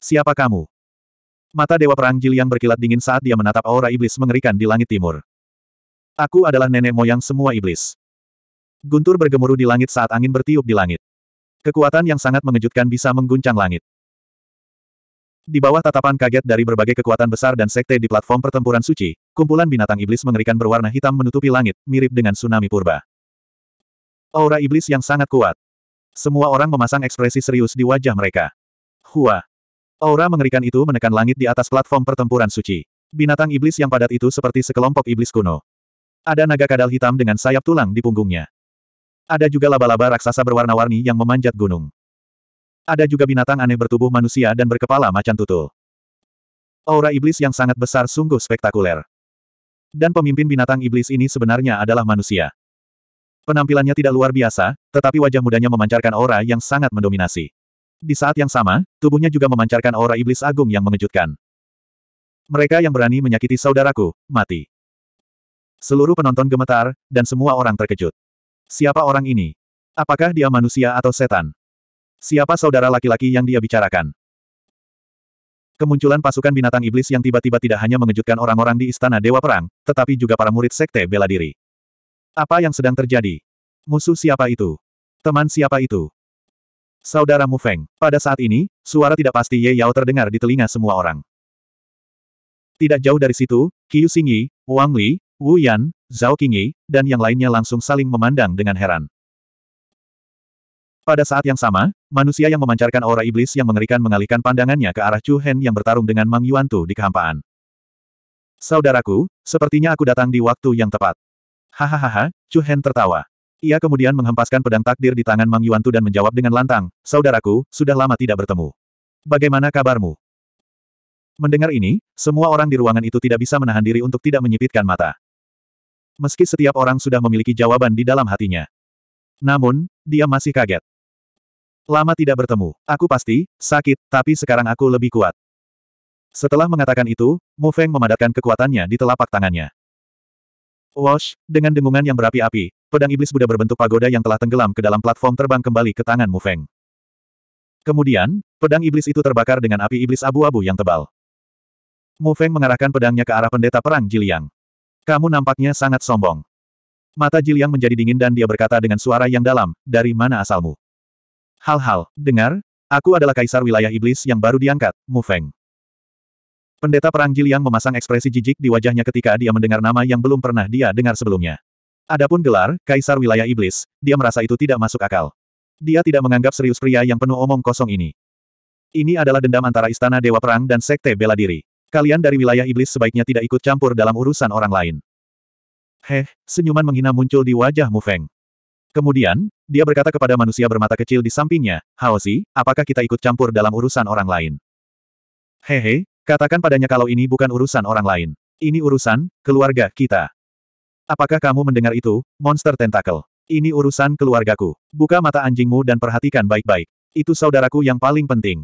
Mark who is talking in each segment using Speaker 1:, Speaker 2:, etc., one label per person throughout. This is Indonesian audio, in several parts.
Speaker 1: Siapa kamu? Mata Dewa Perang jil yang berkilat dingin saat dia menatap aura iblis mengerikan di langit timur. Aku adalah nenek moyang semua iblis. Guntur bergemuruh di langit saat angin bertiup di langit. Kekuatan yang sangat mengejutkan bisa mengguncang langit. Di bawah tatapan kaget dari berbagai kekuatan besar dan sekte di platform pertempuran suci, kumpulan binatang iblis mengerikan berwarna hitam menutupi langit, mirip dengan tsunami purba. Aura iblis yang sangat kuat. Semua orang memasang ekspresi serius di wajah mereka. Hua. Aura mengerikan itu menekan langit di atas platform pertempuran suci. Binatang iblis yang padat itu seperti sekelompok iblis kuno. Ada naga kadal hitam dengan sayap tulang di punggungnya. Ada juga laba-laba raksasa berwarna-warni yang memanjat gunung. Ada juga binatang aneh bertubuh manusia dan berkepala macan tutul. Aura iblis yang sangat besar sungguh spektakuler. Dan pemimpin binatang iblis ini sebenarnya adalah manusia. Penampilannya tidak luar biasa, tetapi wajah mudanya memancarkan aura yang sangat mendominasi. Di saat yang sama, tubuhnya juga memancarkan aura iblis agung yang mengejutkan. Mereka yang berani menyakiti saudaraku, mati. Seluruh penonton gemetar, dan semua orang terkejut. Siapa orang ini? Apakah dia manusia atau setan? Siapa saudara laki-laki yang dia bicarakan? Kemunculan pasukan binatang iblis yang tiba-tiba tidak hanya mengejutkan orang-orang di Istana Dewa Perang, tetapi juga para murid sekte bela diri. Apa yang sedang terjadi? Musuh siapa itu? Teman siapa itu? Saudara Mu Feng. Pada saat ini, suara tidak pasti Ye Yao terdengar di telinga semua orang. Tidak jauh dari situ, Qiu Xingyi, Wang Li, Wu Yan, Zhao Qingyi, dan yang lainnya langsung saling memandang dengan heran. Pada saat yang sama, manusia yang memancarkan aura iblis yang mengerikan mengalihkan pandangannya ke arah Chu Hen yang bertarung dengan Mang Yuan Tu di kehampaan. Saudaraku, sepertinya aku datang di waktu yang tepat. Hahaha, Chu Hen tertawa. Ia kemudian menghempaskan pedang takdir di tangan Mang Yuantu dan menjawab dengan lantang, Saudaraku, sudah lama tidak bertemu. Bagaimana kabarmu? Mendengar ini, semua orang di ruangan itu tidak bisa menahan diri untuk tidak menyipitkan mata. Meski setiap orang sudah memiliki jawaban di dalam hatinya. Namun, dia masih kaget. Lama tidak bertemu, aku pasti, sakit, tapi sekarang aku lebih kuat. Setelah mengatakan itu, Mu Feng memadatkan kekuatannya di telapak tangannya. Wash, dengan dengungan yang berapi-api, pedang iblis Buddha berbentuk pagoda yang telah tenggelam ke dalam platform terbang kembali ke tangan Mu Feng. Kemudian, pedang iblis itu terbakar dengan api iblis abu-abu yang tebal. Mu Feng mengarahkan pedangnya ke arah pendeta perang Jiliang. Kamu nampaknya sangat sombong. Mata Jiliang menjadi dingin dan dia berkata dengan suara yang dalam, dari mana asalmu? Hal-hal, dengar, aku adalah kaisar wilayah iblis yang baru diangkat, Mu Feng. Pendeta Perang Jiliang memasang ekspresi jijik di wajahnya ketika dia mendengar nama yang belum pernah dia dengar sebelumnya. Adapun gelar, Kaisar Wilayah Iblis, dia merasa itu tidak masuk akal. Dia tidak menganggap serius pria yang penuh omong kosong ini. Ini adalah dendam antara Istana Dewa Perang dan Sekte Bela Diri. Kalian dari wilayah iblis sebaiknya tidak ikut campur dalam urusan orang lain. Heh, senyuman menghina muncul di wajah Mu Feng. Kemudian, dia berkata kepada manusia bermata kecil di sampingnya, Haozi, apakah kita ikut campur dalam urusan orang lain? Hehe, Katakan padanya kalau ini bukan urusan orang lain. Ini urusan, keluarga, kita. Apakah kamu mendengar itu, monster tentakel? Ini urusan keluargaku. Buka mata anjingmu dan perhatikan baik-baik. Itu saudaraku yang paling penting.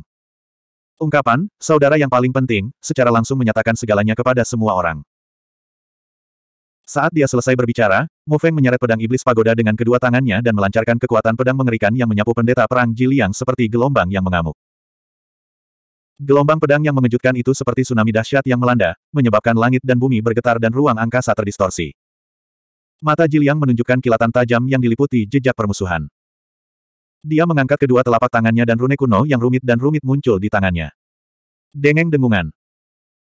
Speaker 1: Ungkapan, saudara yang paling penting, secara langsung menyatakan segalanya kepada semua orang. Saat dia selesai berbicara, Mu Feng menyeret pedang iblis pagoda dengan kedua tangannya dan melancarkan kekuatan pedang mengerikan yang menyapu pendeta perang Jiliang seperti gelombang yang mengamuk. Gelombang pedang yang mengejutkan itu seperti tsunami dahsyat yang melanda, menyebabkan langit dan bumi bergetar dan ruang angkasa terdistorsi. Mata Jiliang menunjukkan kilatan tajam yang diliputi jejak permusuhan. Dia mengangkat kedua telapak tangannya dan rune kuno yang rumit dan rumit muncul di tangannya. Dengeng dengungan.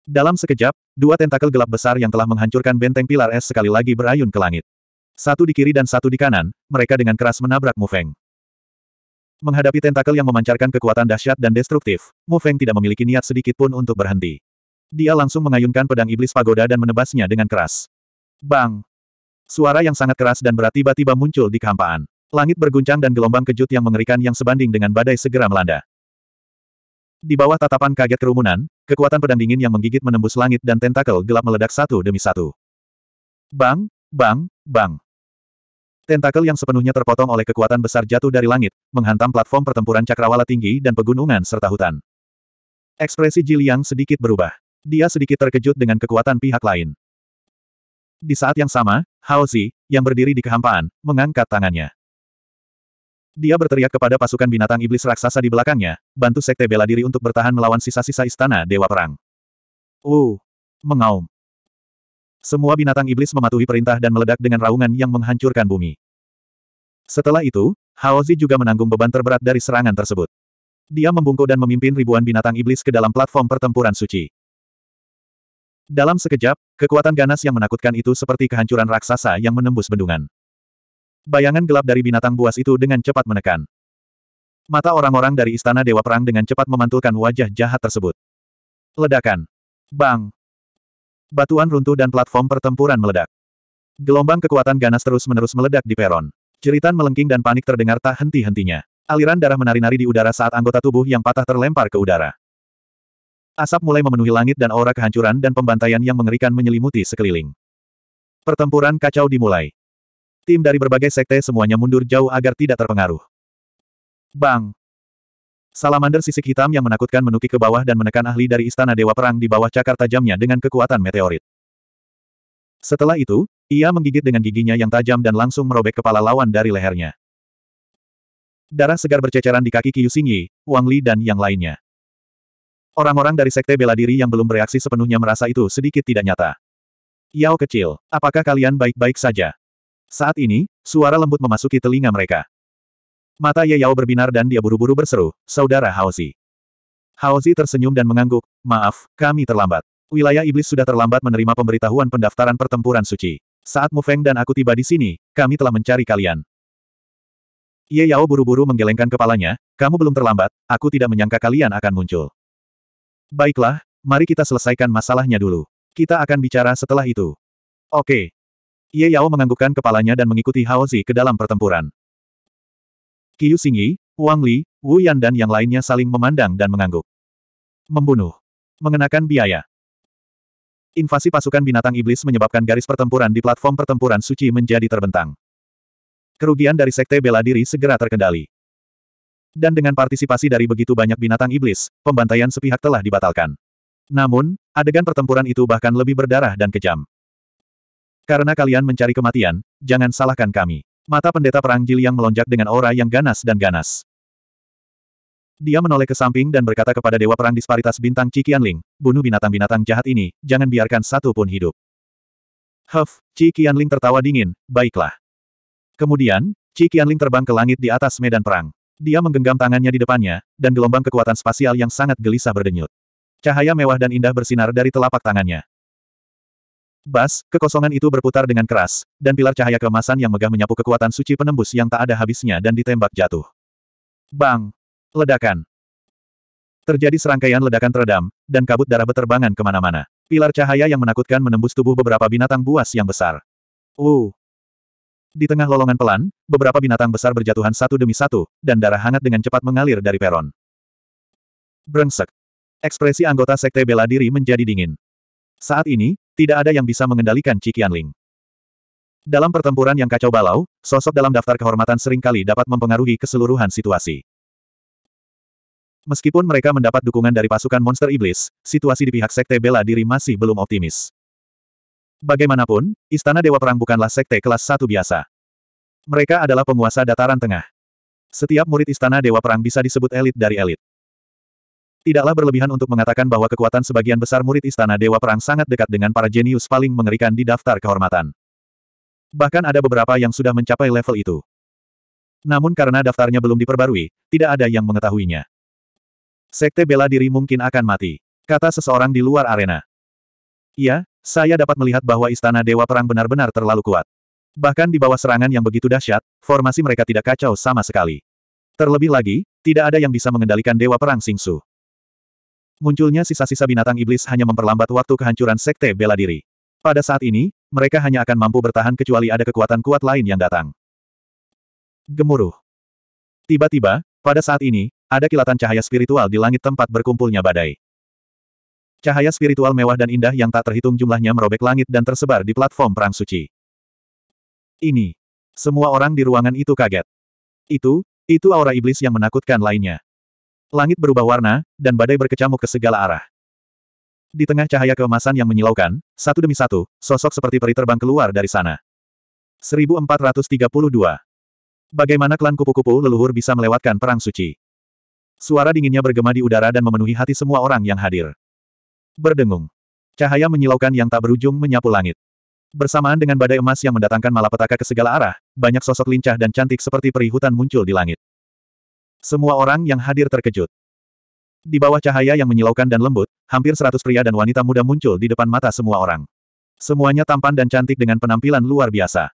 Speaker 1: Dalam sekejap, dua tentakel gelap besar yang telah menghancurkan benteng pilar es sekali lagi berayun ke langit. Satu di kiri dan satu di kanan, mereka dengan keras menabrak Mufeng. Menghadapi tentakel yang memancarkan kekuatan dahsyat dan destruktif, Mu Feng tidak memiliki niat sedikit pun untuk berhenti. Dia langsung mengayunkan pedang iblis pagoda dan menebasnya dengan keras. Bang! Suara yang sangat keras dan berat tiba-tiba muncul di kehampaan. Langit berguncang dan gelombang kejut yang mengerikan yang sebanding dengan badai segera melanda. Di bawah tatapan kaget kerumunan, kekuatan pedang dingin yang menggigit menembus langit dan tentakel gelap meledak satu demi satu. Bang, bang, bang. Tentakel yang sepenuhnya terpotong oleh kekuatan besar jatuh dari langit, menghantam platform pertempuran cakrawala tinggi dan pegunungan serta hutan. Ekspresi Jiliang sedikit berubah. Dia sedikit terkejut dengan kekuatan pihak lain. Di saat yang sama, Haozi, yang berdiri di kehampaan, mengangkat tangannya. Dia berteriak kepada pasukan binatang iblis raksasa di belakangnya, bantu sekte bela diri untuk bertahan melawan sisa-sisa istana Dewa Perang. Uh, mengaum. Semua binatang iblis mematuhi perintah dan meledak dengan raungan yang menghancurkan bumi. Setelah itu, Haozi juga menanggung beban terberat dari serangan tersebut. Dia membungkuk dan memimpin ribuan binatang iblis ke dalam platform pertempuran suci. Dalam sekejap, kekuatan ganas yang menakutkan itu seperti kehancuran raksasa yang menembus bendungan. Bayangan gelap dari binatang buas itu dengan cepat menekan. Mata orang-orang dari istana Dewa Perang dengan cepat memantulkan wajah jahat tersebut. Ledakan. Bang! Batuan runtuh dan platform pertempuran meledak. Gelombang kekuatan ganas terus-menerus meledak di peron. Jeritan melengking dan panik terdengar tak henti-hentinya. Aliran darah menari-nari di udara saat anggota tubuh yang patah terlempar ke udara. Asap mulai memenuhi langit dan aura kehancuran dan pembantaian yang mengerikan menyelimuti sekeliling. Pertempuran kacau dimulai. Tim dari berbagai sekte semuanya mundur jauh agar tidak terpengaruh. Bang! Salamander sisik hitam yang menakutkan menukik ke bawah dan menekan ahli dari Istana Dewa Perang di bawah cakar tajamnya dengan kekuatan meteorit. Setelah itu, ia menggigit dengan giginya yang tajam dan langsung merobek kepala lawan dari lehernya. Darah segar berceceran di kaki Qiu Xingyi, Wang Li dan yang lainnya. Orang-orang dari sekte bela diri yang belum bereaksi sepenuhnya merasa itu sedikit tidak nyata. Yao kecil, apakah kalian baik-baik saja? Saat ini, suara lembut memasuki telinga mereka. Mata Ye Yao berbinar dan dia buru-buru berseru, Saudara Haozi. Haozi tersenyum dan mengangguk, maaf, kami terlambat. Wilayah Iblis sudah terlambat menerima pemberitahuan pendaftaran pertempuran suci. Saat Mu Feng dan aku tiba di sini, kami telah mencari kalian. Ye Yao buru-buru menggelengkan kepalanya, kamu belum terlambat, aku tidak menyangka kalian akan muncul. Baiklah, mari kita selesaikan masalahnya dulu. Kita akan bicara setelah itu. Oke. Ye Yao menganggukkan kepalanya dan mengikuti Haozi ke dalam pertempuran. Qiu Xingyi, Wang Li, Wu Yan dan yang lainnya saling memandang dan mengangguk. Membunuh. Mengenakan biaya. Invasi pasukan binatang iblis menyebabkan garis pertempuran di platform pertempuran suci menjadi terbentang. Kerugian dari sekte bela diri segera terkendali. Dan dengan partisipasi dari begitu banyak binatang iblis, pembantaian sepihak telah dibatalkan. Namun, adegan pertempuran itu bahkan lebih berdarah dan kejam. Karena kalian mencari kematian, jangan salahkan kami. Mata pendeta perang Jil yang melonjak dengan aura yang ganas dan ganas. Dia menoleh ke samping dan berkata kepada Dewa Perang Disparitas Bintang Cikianling, bunuh binatang-binatang jahat ini, jangan biarkan satu pun hidup. Huff, Cikianling tertawa dingin, baiklah. Kemudian, Cikianling terbang ke langit di atas medan perang. Dia menggenggam tangannya di depannya, dan gelombang kekuatan spasial yang sangat gelisah berdenyut. Cahaya mewah dan indah bersinar dari telapak tangannya. Bas, kekosongan itu berputar dengan keras, dan pilar cahaya kemasan yang megah menyapu kekuatan suci penembus yang tak ada habisnya dan ditembak jatuh. Bang! Ledakan! Terjadi serangkaian ledakan teredam, dan kabut darah beterbangan kemana-mana. Pilar cahaya yang menakutkan menembus tubuh beberapa binatang buas yang besar. Uh! Di tengah lolongan pelan, beberapa binatang besar berjatuhan satu demi satu, dan darah hangat dengan cepat mengalir dari peron. Brengsek. Ekspresi anggota Sekte Bela Diri menjadi dingin. Saat ini, tidak ada yang bisa mengendalikan Qianling. Dalam pertempuran yang kacau balau, sosok dalam daftar kehormatan seringkali dapat mempengaruhi keseluruhan situasi. Meskipun mereka mendapat dukungan dari pasukan monster iblis, situasi di pihak sekte bela diri masih belum optimis. Bagaimanapun, Istana Dewa Perang bukanlah sekte kelas Satu biasa. Mereka adalah penguasa dataran tengah. Setiap murid Istana Dewa Perang bisa disebut elit dari elit. Tidaklah berlebihan untuk mengatakan bahwa kekuatan sebagian besar murid Istana Dewa Perang sangat dekat dengan para jenius paling mengerikan di daftar kehormatan. Bahkan ada beberapa yang sudah mencapai level itu. Namun karena daftarnya belum diperbarui, tidak ada yang mengetahuinya. Sekte bela diri mungkin akan mati, kata seseorang di luar arena. Iya, saya dapat melihat bahwa Istana Dewa Perang benar-benar terlalu kuat. Bahkan di bawah serangan yang begitu dahsyat, formasi mereka tidak kacau sama sekali. Terlebih lagi, tidak ada yang bisa mengendalikan Dewa Perang Singsu. Munculnya sisa-sisa binatang iblis hanya memperlambat waktu kehancuran sekte bela diri. Pada saat ini, mereka hanya akan mampu bertahan kecuali ada kekuatan kuat lain yang datang. Gemuruh. Tiba-tiba, pada saat ini, ada kilatan cahaya spiritual di langit tempat berkumpulnya badai. Cahaya spiritual mewah dan indah yang tak terhitung jumlahnya merobek langit dan tersebar di platform Perang Suci. Ini. Semua orang di ruangan itu kaget. Itu, itu aura iblis yang menakutkan lainnya. Langit berubah warna, dan badai berkecamuk ke segala arah. Di tengah cahaya keemasan yang menyilaukan, satu demi satu, sosok seperti peri terbang keluar dari sana. 1432. Bagaimana klan kupu-kupu leluhur bisa melewatkan perang suci? Suara dinginnya bergema di udara dan memenuhi hati semua orang yang hadir. Berdengung. Cahaya menyilaukan yang tak berujung menyapu langit. Bersamaan dengan badai emas yang mendatangkan malapetaka ke segala arah, banyak sosok lincah dan cantik seperti peri hutan muncul di langit. Semua orang yang hadir terkejut. Di bawah cahaya yang menyilaukan dan lembut, hampir seratus pria dan wanita muda muncul di depan mata semua orang. Semuanya tampan dan cantik dengan penampilan luar biasa.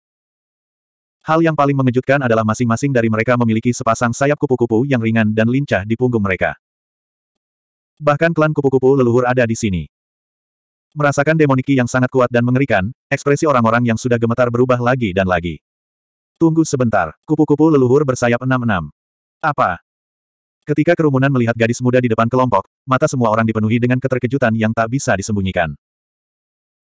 Speaker 1: Hal yang paling mengejutkan adalah masing-masing dari mereka memiliki sepasang sayap kupu-kupu yang ringan dan lincah di punggung mereka. Bahkan klan kupu-kupu leluhur ada di sini. Merasakan demoniki yang sangat kuat dan mengerikan, ekspresi orang-orang yang sudah gemetar berubah lagi dan lagi. Tunggu sebentar, kupu-kupu leluhur bersayap enam-enam. Apa? Ketika kerumunan melihat gadis muda di depan kelompok, mata semua orang dipenuhi dengan keterkejutan yang tak bisa disembunyikan.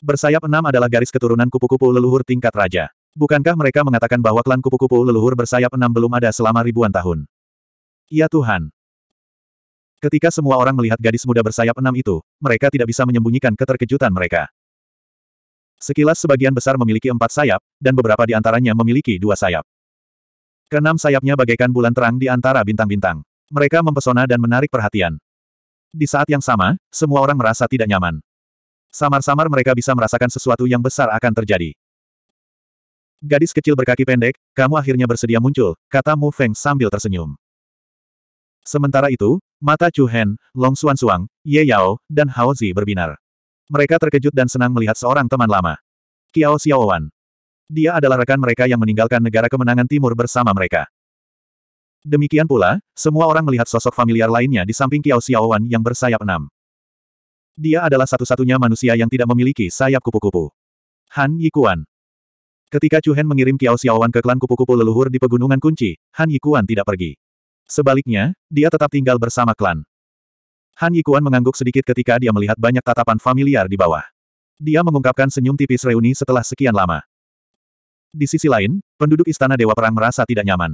Speaker 1: Bersayap enam adalah garis keturunan kupu-kupu leluhur tingkat raja. Bukankah mereka mengatakan bahwa klan kupu-kupu leluhur bersayap enam belum ada selama ribuan tahun? Ya Tuhan! Ketika semua orang melihat gadis muda bersayap enam itu, mereka tidak bisa menyembunyikan keterkejutan mereka. Sekilas sebagian besar memiliki empat sayap, dan beberapa di antaranya memiliki dua sayap. Keenam sayapnya bagaikan bulan terang di antara bintang-bintang. Mereka mempesona dan menarik perhatian. Di saat yang sama, semua orang merasa tidak nyaman. Samar-samar mereka bisa merasakan sesuatu yang besar akan terjadi. Gadis kecil berkaki pendek, kamu akhirnya bersedia muncul, kata Mu Feng sambil tersenyum. Sementara itu, mata Chu Hen, Long Xuan Suang, Ye Yao, dan Hao Zi berbinar. Mereka terkejut dan senang melihat seorang teman lama. Qiao Xiaowan, dia adalah rekan mereka yang meninggalkan negara kemenangan timur bersama mereka. Demikian pula, semua orang melihat sosok familiar lainnya di samping Kiao Xiaowan yang bersayap enam. Dia adalah satu-satunya manusia yang tidak memiliki sayap kupu-kupu. Han Yikuan. Ketika Chu Hen mengirim Kiao Xiaowan ke klan kupu-kupu leluhur di pegunungan kunci, Han Yikuan tidak pergi. Sebaliknya, dia tetap tinggal bersama klan. Han Yikuan mengangguk sedikit ketika dia melihat banyak tatapan familiar di bawah. Dia mengungkapkan senyum tipis reuni setelah sekian lama. Di sisi lain, penduduk Istana Dewa Perang merasa tidak nyaman.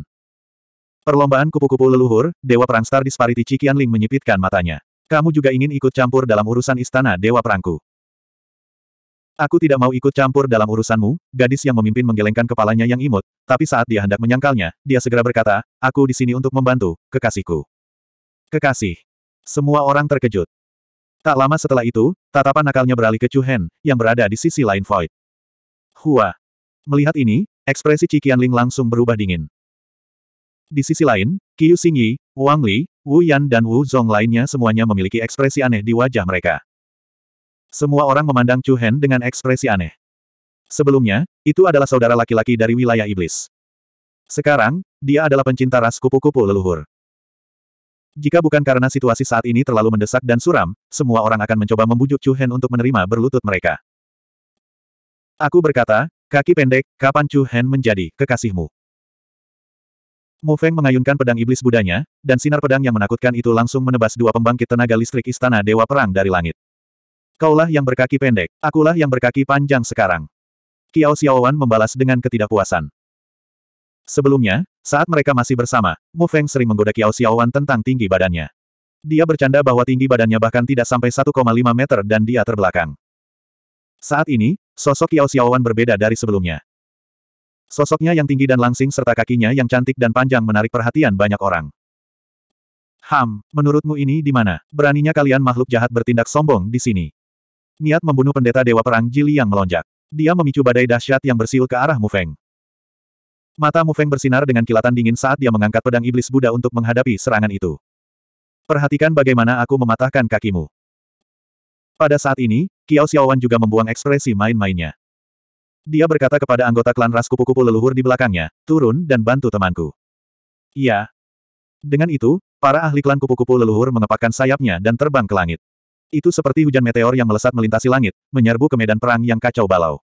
Speaker 1: Perlombaan kupu-kupu leluhur, Dewa Perang Star Disparity Ling menyipitkan matanya. Kamu juga ingin ikut campur dalam urusan Istana Dewa Perangku. Aku tidak mau ikut campur dalam urusanmu, gadis yang memimpin menggelengkan kepalanya yang imut, tapi saat dia hendak menyangkalnya, dia segera berkata, aku di sini untuk membantu, kekasihku. Kekasih. Semua orang terkejut. Tak lama setelah itu, tatapan nakalnya beralih ke Chu Hen, yang berada di sisi lain Void. Hua. Melihat ini, ekspresi Qianling langsung berubah dingin. Di sisi lain, Qiu Xingyi, Wang Li, Wu Yan dan Wu Zong lainnya semuanya memiliki ekspresi aneh di wajah mereka. Semua orang memandang Chu Hen dengan ekspresi aneh. Sebelumnya, itu adalah saudara laki-laki dari wilayah iblis. Sekarang, dia adalah pencinta ras kupu-kupu leluhur. Jika bukan karena situasi saat ini terlalu mendesak dan suram, semua orang akan mencoba membujuk Chu Hen untuk menerima berlutut mereka. Aku berkata, Kaki pendek, kapan Chu Hen menjadi kekasihmu? Mu Feng mengayunkan pedang iblis budanya, dan sinar pedang yang menakutkan itu langsung menebas dua pembangkit tenaga listrik istana Dewa Perang dari langit. Kaulah yang berkaki pendek, akulah yang berkaki panjang sekarang. Kiao Xiaowan membalas dengan ketidakpuasan. Sebelumnya, saat mereka masih bersama, Mu Feng sering menggoda Kiao Xiaowan tentang tinggi badannya. Dia bercanda bahwa tinggi badannya bahkan tidak sampai 1,5 meter dan dia terbelakang. Saat ini, sosok Yao Xiaowan berbeda dari sebelumnya. Sosoknya yang tinggi dan langsing serta kakinya yang cantik dan panjang menarik perhatian banyak orang. Ham, menurutmu ini di mana? Beraninya kalian makhluk jahat bertindak sombong di sini. Niat membunuh pendeta Dewa Perang Jili yang melonjak. Dia memicu badai dahsyat yang bersiul ke arah Mufeng. Mata Mufeng bersinar dengan kilatan dingin saat dia mengangkat pedang iblis Buddha untuk menghadapi serangan itu. Perhatikan bagaimana aku mematahkan kakimu. Pada saat ini, Kiao Xiaowan juga membuang ekspresi main-mainnya. Dia berkata kepada anggota klan ras kupu-kupu leluhur di belakangnya, turun dan bantu temanku. Iya. Dengan itu, para ahli klan kupu-kupu leluhur mengepakkan sayapnya dan terbang ke langit. Itu seperti hujan meteor yang melesat melintasi langit, menyerbu ke medan perang yang kacau balau.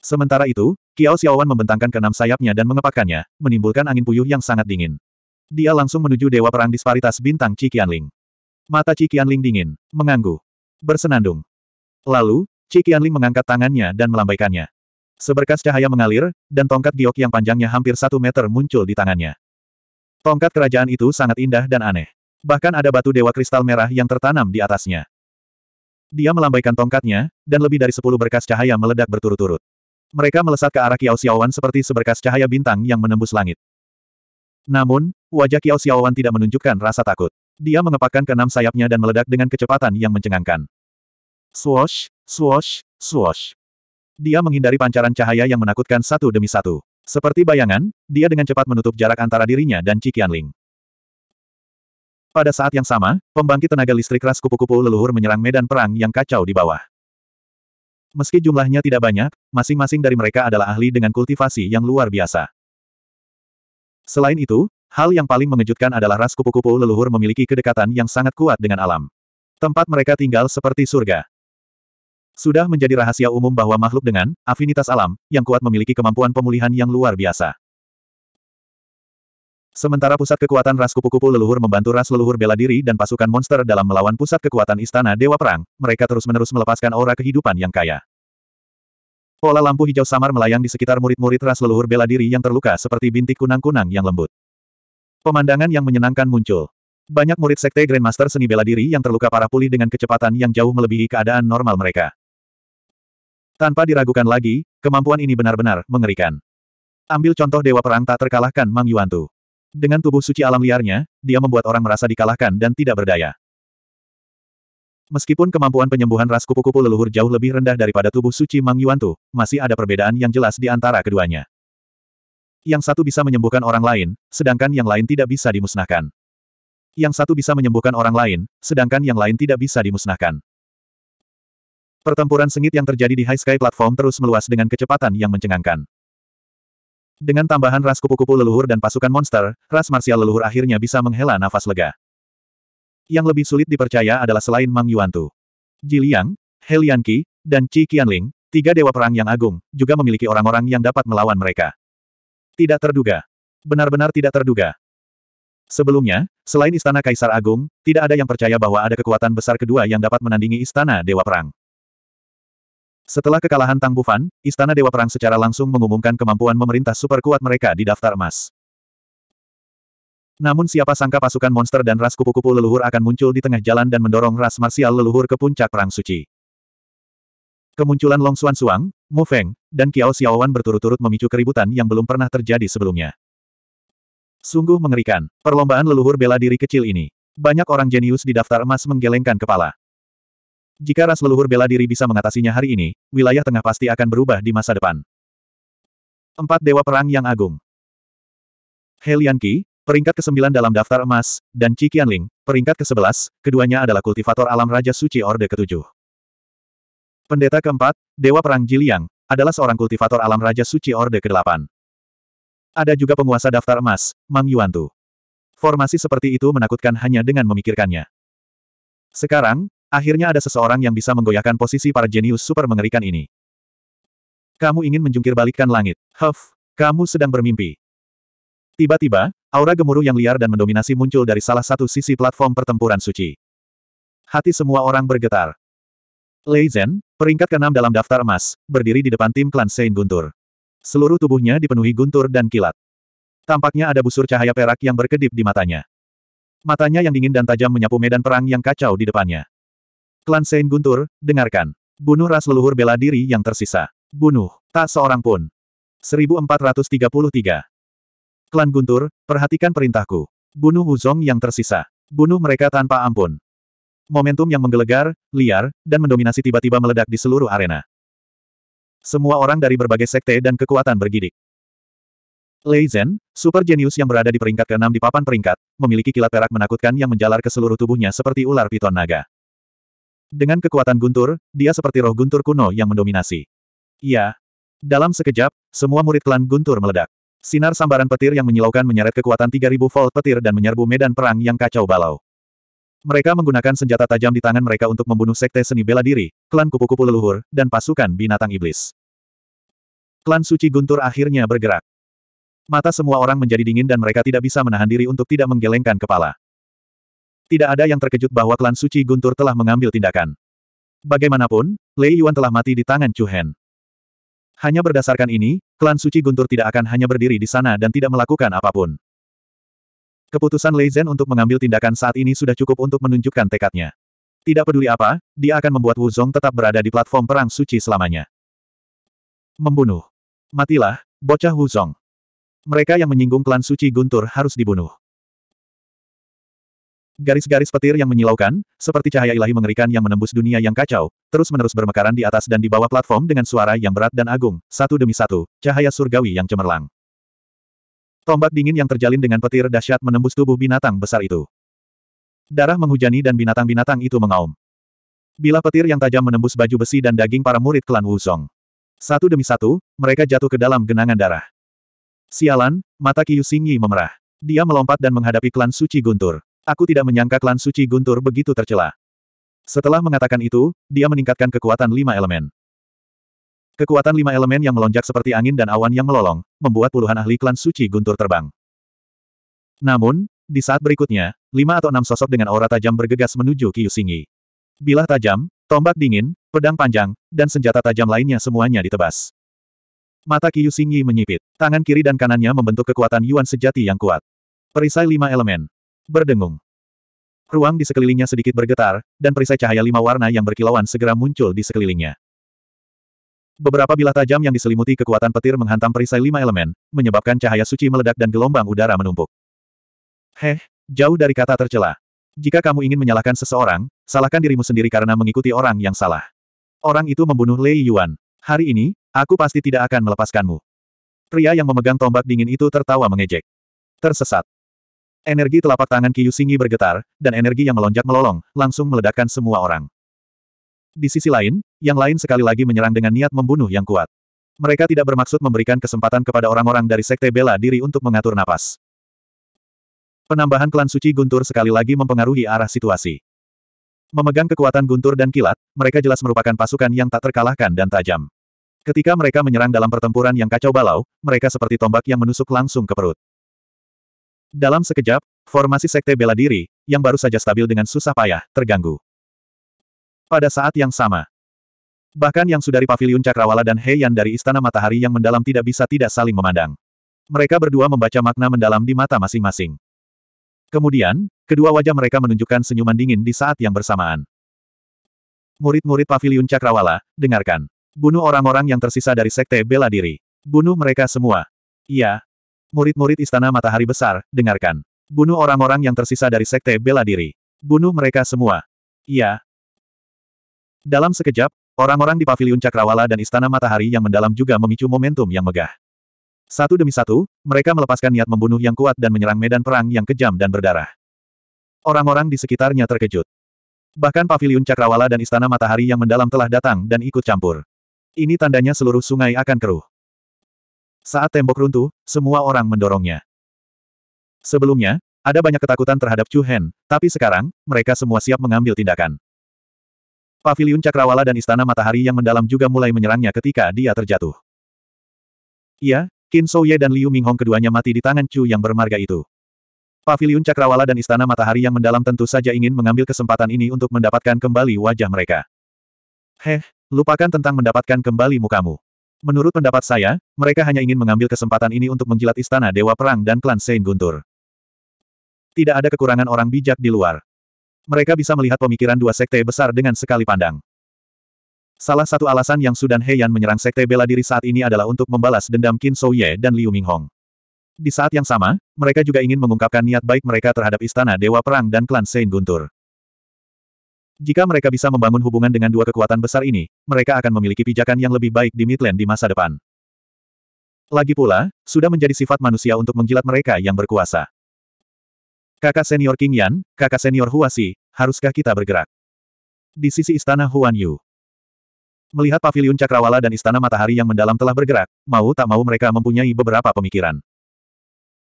Speaker 1: Sementara itu, Kiao Xiaowan membentangkan keenam sayapnya dan mengepakkannya, menimbulkan angin puyuh yang sangat dingin. Dia langsung menuju Dewa Perang Disparitas Bintang Cikianling. Mata Cikianling dingin, mengangguk bersenandung. Lalu, Qi Qianling mengangkat tangannya dan melambaikannya. Seberkas cahaya mengalir, dan tongkat giok yang panjangnya hampir satu meter muncul di tangannya. Tongkat kerajaan itu sangat indah dan aneh. Bahkan ada batu dewa kristal merah yang tertanam di atasnya. Dia melambaikan tongkatnya, dan lebih dari sepuluh berkas cahaya meledak berturut-turut. Mereka melesat ke arah Kiao Xiaowan seperti seberkas cahaya bintang yang menembus langit. Namun, wajah Kiao Xiaowan tidak menunjukkan rasa takut. Dia mengepakkan keenam sayapnya dan meledak dengan kecepatan yang mencengangkan. Swoosh, swoosh, swoosh. Dia menghindari pancaran cahaya yang menakutkan satu demi satu. Seperti bayangan, dia dengan cepat menutup jarak antara dirinya dan Ling. Pada saat yang sama, pembangkit tenaga listrik ras kupu-kupu leluhur menyerang medan perang yang kacau di bawah. Meski jumlahnya tidak banyak, masing-masing dari mereka adalah ahli dengan kultivasi yang luar biasa. Selain itu, Hal yang paling mengejutkan adalah ras kupu-kupu leluhur memiliki kedekatan yang sangat kuat dengan alam. Tempat mereka tinggal seperti surga. Sudah menjadi rahasia umum bahwa makhluk dengan afinitas alam yang kuat memiliki kemampuan pemulihan yang luar biasa. Sementara pusat kekuatan ras kupu-kupu leluhur membantu ras leluhur bela diri dan pasukan monster dalam melawan pusat kekuatan istana Dewa Perang, mereka terus-menerus melepaskan aura kehidupan yang kaya. Pola lampu hijau samar melayang di sekitar murid-murid ras leluhur bela diri yang terluka seperti bintik kunang-kunang yang lembut. Pemandangan yang menyenangkan muncul. Banyak murid sekte Grandmaster seni bela diri yang terluka parah pulih dengan kecepatan yang jauh melebihi keadaan normal mereka. Tanpa diragukan lagi, kemampuan ini benar-benar mengerikan. Ambil contoh Dewa Perang tak terkalahkan Mang Yuantu. Dengan tubuh suci alam liarnya, dia membuat orang merasa dikalahkan dan tidak berdaya. Meskipun kemampuan penyembuhan ras kupu-kupu leluhur jauh lebih rendah daripada tubuh suci Mang Yuantu, masih ada perbedaan yang jelas di antara keduanya. Yang satu bisa menyembuhkan orang lain, sedangkan yang lain tidak bisa dimusnahkan. Yang satu bisa menyembuhkan orang lain, sedangkan yang lain tidak bisa dimusnahkan. Pertempuran sengit yang terjadi di High Sky Platform terus meluas dengan kecepatan yang mencengangkan. Dengan tambahan ras kupu-kupu leluhur dan pasukan monster, ras marsial leluhur akhirnya bisa menghela nafas lega. Yang lebih sulit dipercaya adalah selain Mang Yuantu. Ji Liang, He dan Qi Qianling, tiga dewa perang yang agung, juga memiliki orang-orang yang dapat melawan mereka. Tidak terduga. Benar-benar tidak terduga. Sebelumnya, selain Istana Kaisar Agung, tidak ada yang percaya bahwa ada kekuatan besar kedua yang dapat menandingi Istana Dewa Perang. Setelah kekalahan Tang Bufan, Istana Dewa Perang secara langsung mengumumkan kemampuan memerintah super kuat mereka di daftar emas. Namun siapa sangka pasukan monster dan ras kupu-kupu leluhur akan muncul di tengah jalan dan mendorong ras marsial leluhur ke puncak Perang Suci. Kemunculan Long Suan Suang, Mu Feng, dan Kiao Xiaowan berturut-turut memicu keributan yang belum pernah terjadi sebelumnya. Sungguh mengerikan, perlombaan leluhur bela diri kecil ini. Banyak orang jenius di daftar emas menggelengkan kepala. Jika ras leluhur bela diri bisa mengatasinya hari ini, wilayah tengah pasti akan berubah di masa depan. Empat Dewa Perang Yang Agung Helian Qi, peringkat ke-9 dalam daftar emas, dan Qi Qianling, peringkat ke-11, keduanya adalah kultivator alam Raja Suci Orde ke-7. Pendeta keempat, Dewa Perang Jiliang, adalah seorang kultivator alam Raja Suci Orde ke-8. Ada juga penguasa daftar emas, Mang Yuantu. Formasi seperti itu menakutkan hanya dengan memikirkannya. Sekarang, akhirnya ada seseorang yang bisa menggoyahkan posisi para jenius super mengerikan ini. Kamu ingin menjungkir balikkan langit. Huff, kamu sedang bermimpi. Tiba-tiba, aura gemuruh yang liar dan mendominasi muncul dari salah satu sisi platform pertempuran suci. Hati semua orang bergetar. Lei Zhen, Peringkat keenam dalam daftar emas, berdiri di depan tim klan Sein Guntur. Seluruh tubuhnya dipenuhi guntur dan kilat. Tampaknya ada busur cahaya perak yang berkedip di matanya. Matanya yang dingin dan tajam menyapu medan perang yang kacau di depannya. Klan Sein Guntur, dengarkan. Bunuh ras leluhur bela diri yang tersisa. Bunuh, tak seorang pun. 1433. Klan Guntur, perhatikan perintahku. Bunuh Wuzong yang tersisa. Bunuh mereka tanpa ampun. Momentum yang menggelegar, liar, dan mendominasi tiba-tiba meledak di seluruh arena. Semua orang dari berbagai sekte dan kekuatan bergidik. Lei Zhen, super genius yang berada di peringkat ke-6 di papan peringkat, memiliki kilat perak menakutkan yang menjalar ke seluruh tubuhnya seperti ular piton naga. Dengan kekuatan guntur, dia seperti roh guntur kuno yang mendominasi. Ya, Dalam sekejap, semua murid klan guntur meledak. Sinar sambaran petir yang menyilaukan menyeret kekuatan 3000 volt petir dan menyerbu medan perang yang kacau balau. Mereka menggunakan senjata tajam di tangan mereka untuk membunuh sekte seni bela diri, klan kupu-kupu leluhur, dan pasukan binatang iblis. Klan suci guntur akhirnya bergerak. Mata semua orang menjadi dingin dan mereka tidak bisa menahan diri untuk tidak menggelengkan kepala. Tidak ada yang terkejut bahwa klan suci guntur telah mengambil tindakan. Bagaimanapun, Lei Yuan telah mati di tangan Chu Hen. Hanya berdasarkan ini, klan suci guntur tidak akan hanya berdiri di sana dan tidak melakukan apapun. Keputusan Lei Zhen untuk mengambil tindakan saat ini sudah cukup untuk menunjukkan tekadnya. Tidak peduli apa, dia akan membuat Wu Zong tetap berada di platform perang suci selamanya. Membunuh. Matilah, bocah Wu Zong. Mereka yang menyinggung klan suci Guntur harus dibunuh. Garis-garis petir yang menyilaukan, seperti cahaya ilahi mengerikan yang menembus dunia yang kacau, terus-menerus bermekaran di atas dan di bawah platform dengan suara yang berat dan agung, satu demi satu, cahaya surgawi yang cemerlang. Tombak dingin yang terjalin dengan petir dahsyat menembus tubuh binatang besar itu. Darah menghujani dan binatang-binatang itu mengaum. Bila petir yang tajam menembus baju besi dan daging para murid klan Wuzong. Satu demi satu, mereka jatuh ke dalam genangan darah. Sialan, mata Kiyu Xingyi memerah. Dia melompat dan menghadapi klan Suci Guntur. Aku tidak menyangka klan Suci Guntur begitu tercela. Setelah mengatakan itu, dia meningkatkan kekuatan lima elemen. Kekuatan lima elemen yang melonjak seperti angin dan awan yang melolong, membuat puluhan ahli klan suci guntur terbang. Namun, di saat berikutnya, lima atau enam sosok dengan aura tajam bergegas menuju Singi. Bilah tajam, tombak dingin, pedang panjang, dan senjata tajam lainnya semuanya ditebas. Mata Singi menyipit, tangan kiri dan kanannya membentuk kekuatan Yuan sejati yang kuat. Perisai lima elemen. Berdengung. Ruang di sekelilingnya sedikit bergetar, dan perisai cahaya lima warna yang berkilauan segera muncul di sekelilingnya. Beberapa bilah tajam yang diselimuti kekuatan petir menghantam perisai lima elemen, menyebabkan cahaya suci meledak dan gelombang udara menumpuk. Heh, jauh dari kata tercela. Jika kamu ingin menyalahkan seseorang, salahkan dirimu sendiri karena mengikuti orang yang salah. Orang itu membunuh Lei Yuan. Hari ini, aku pasti tidak akan melepaskanmu. Pria yang memegang tombak dingin itu tertawa mengejek. Tersesat. Energi telapak tangan Kiyu Singi bergetar, dan energi yang melonjak melolong, langsung meledakkan semua orang. Di sisi lain, yang lain sekali lagi menyerang dengan niat membunuh yang kuat. Mereka tidak bermaksud memberikan kesempatan kepada orang-orang dari sekte bela diri untuk mengatur napas. Penambahan klan suci Guntur sekali lagi mempengaruhi arah situasi. Memegang kekuatan Guntur dan Kilat, mereka jelas merupakan pasukan yang tak terkalahkan dan tajam. Ketika mereka menyerang dalam pertempuran yang kacau balau, mereka seperti tombak yang menusuk langsung ke perut. Dalam sekejap, formasi sekte bela diri, yang baru saja stabil dengan susah payah, terganggu pada saat yang sama. Bahkan yang sudah dari paviliun Cakrawala dan Heian dari Istana Matahari yang mendalam tidak bisa tidak saling memandang. Mereka berdua membaca makna mendalam di mata masing-masing. Kemudian, kedua wajah mereka menunjukkan senyuman dingin di saat yang bersamaan. Murid-murid paviliun Cakrawala, dengarkan. Bunuh orang-orang yang tersisa dari sekte bela diri. Bunuh mereka semua. Iya. Murid-murid Istana Matahari Besar, dengarkan. Bunuh orang-orang yang tersisa dari sekte bela diri. Bunuh mereka semua. Iya. Dalam sekejap, orang-orang di paviliun Cakrawala dan Istana Matahari yang mendalam juga memicu momentum yang megah. Satu demi satu, mereka melepaskan niat membunuh yang kuat dan menyerang medan perang yang kejam dan berdarah. Orang-orang di sekitarnya terkejut. Bahkan paviliun Cakrawala dan Istana Matahari yang mendalam telah datang dan ikut campur. Ini tandanya seluruh sungai akan keruh. Saat tembok runtuh, semua orang mendorongnya. Sebelumnya, ada banyak ketakutan terhadap Chu Hen, tapi sekarang, mereka semua siap mengambil tindakan. Pavilion Cakrawala dan Istana Matahari yang mendalam juga mulai menyerangnya ketika dia terjatuh. Iya, Qin Souye dan Liu Minghong keduanya mati di tangan Chu yang bermarga itu. Pavilion Cakrawala dan Istana Matahari yang mendalam tentu saja ingin mengambil kesempatan ini untuk mendapatkan kembali wajah mereka. Heh, lupakan tentang mendapatkan kembali mukamu. Menurut pendapat saya, mereka hanya ingin mengambil kesempatan ini untuk menjilat istana Dewa Perang dan klan Sein Guntur. Tidak ada kekurangan orang bijak di luar. Mereka bisa melihat pemikiran dua sekte besar dengan sekali pandang. Salah satu alasan yang Sudan Heian menyerang sekte bela diri saat ini adalah untuk membalas dendam Qin Shou Ye dan Liu Minghong. Di saat yang sama, mereka juga ingin mengungkapkan niat baik mereka terhadap Istana Dewa Perang dan klan Sein Guntur. Jika mereka bisa membangun hubungan dengan dua kekuatan besar ini, mereka akan memiliki pijakan yang lebih baik di Midland di masa depan. Lagi pula, sudah menjadi sifat manusia untuk menjilat mereka yang berkuasa. Kakak senior King Yan, kakak senior Huasi, haruskah kita bergerak? Di sisi istana Huan Yu. Melihat Pavilion Cakrawala dan istana matahari yang mendalam telah bergerak, mau tak mau mereka mempunyai beberapa pemikiran.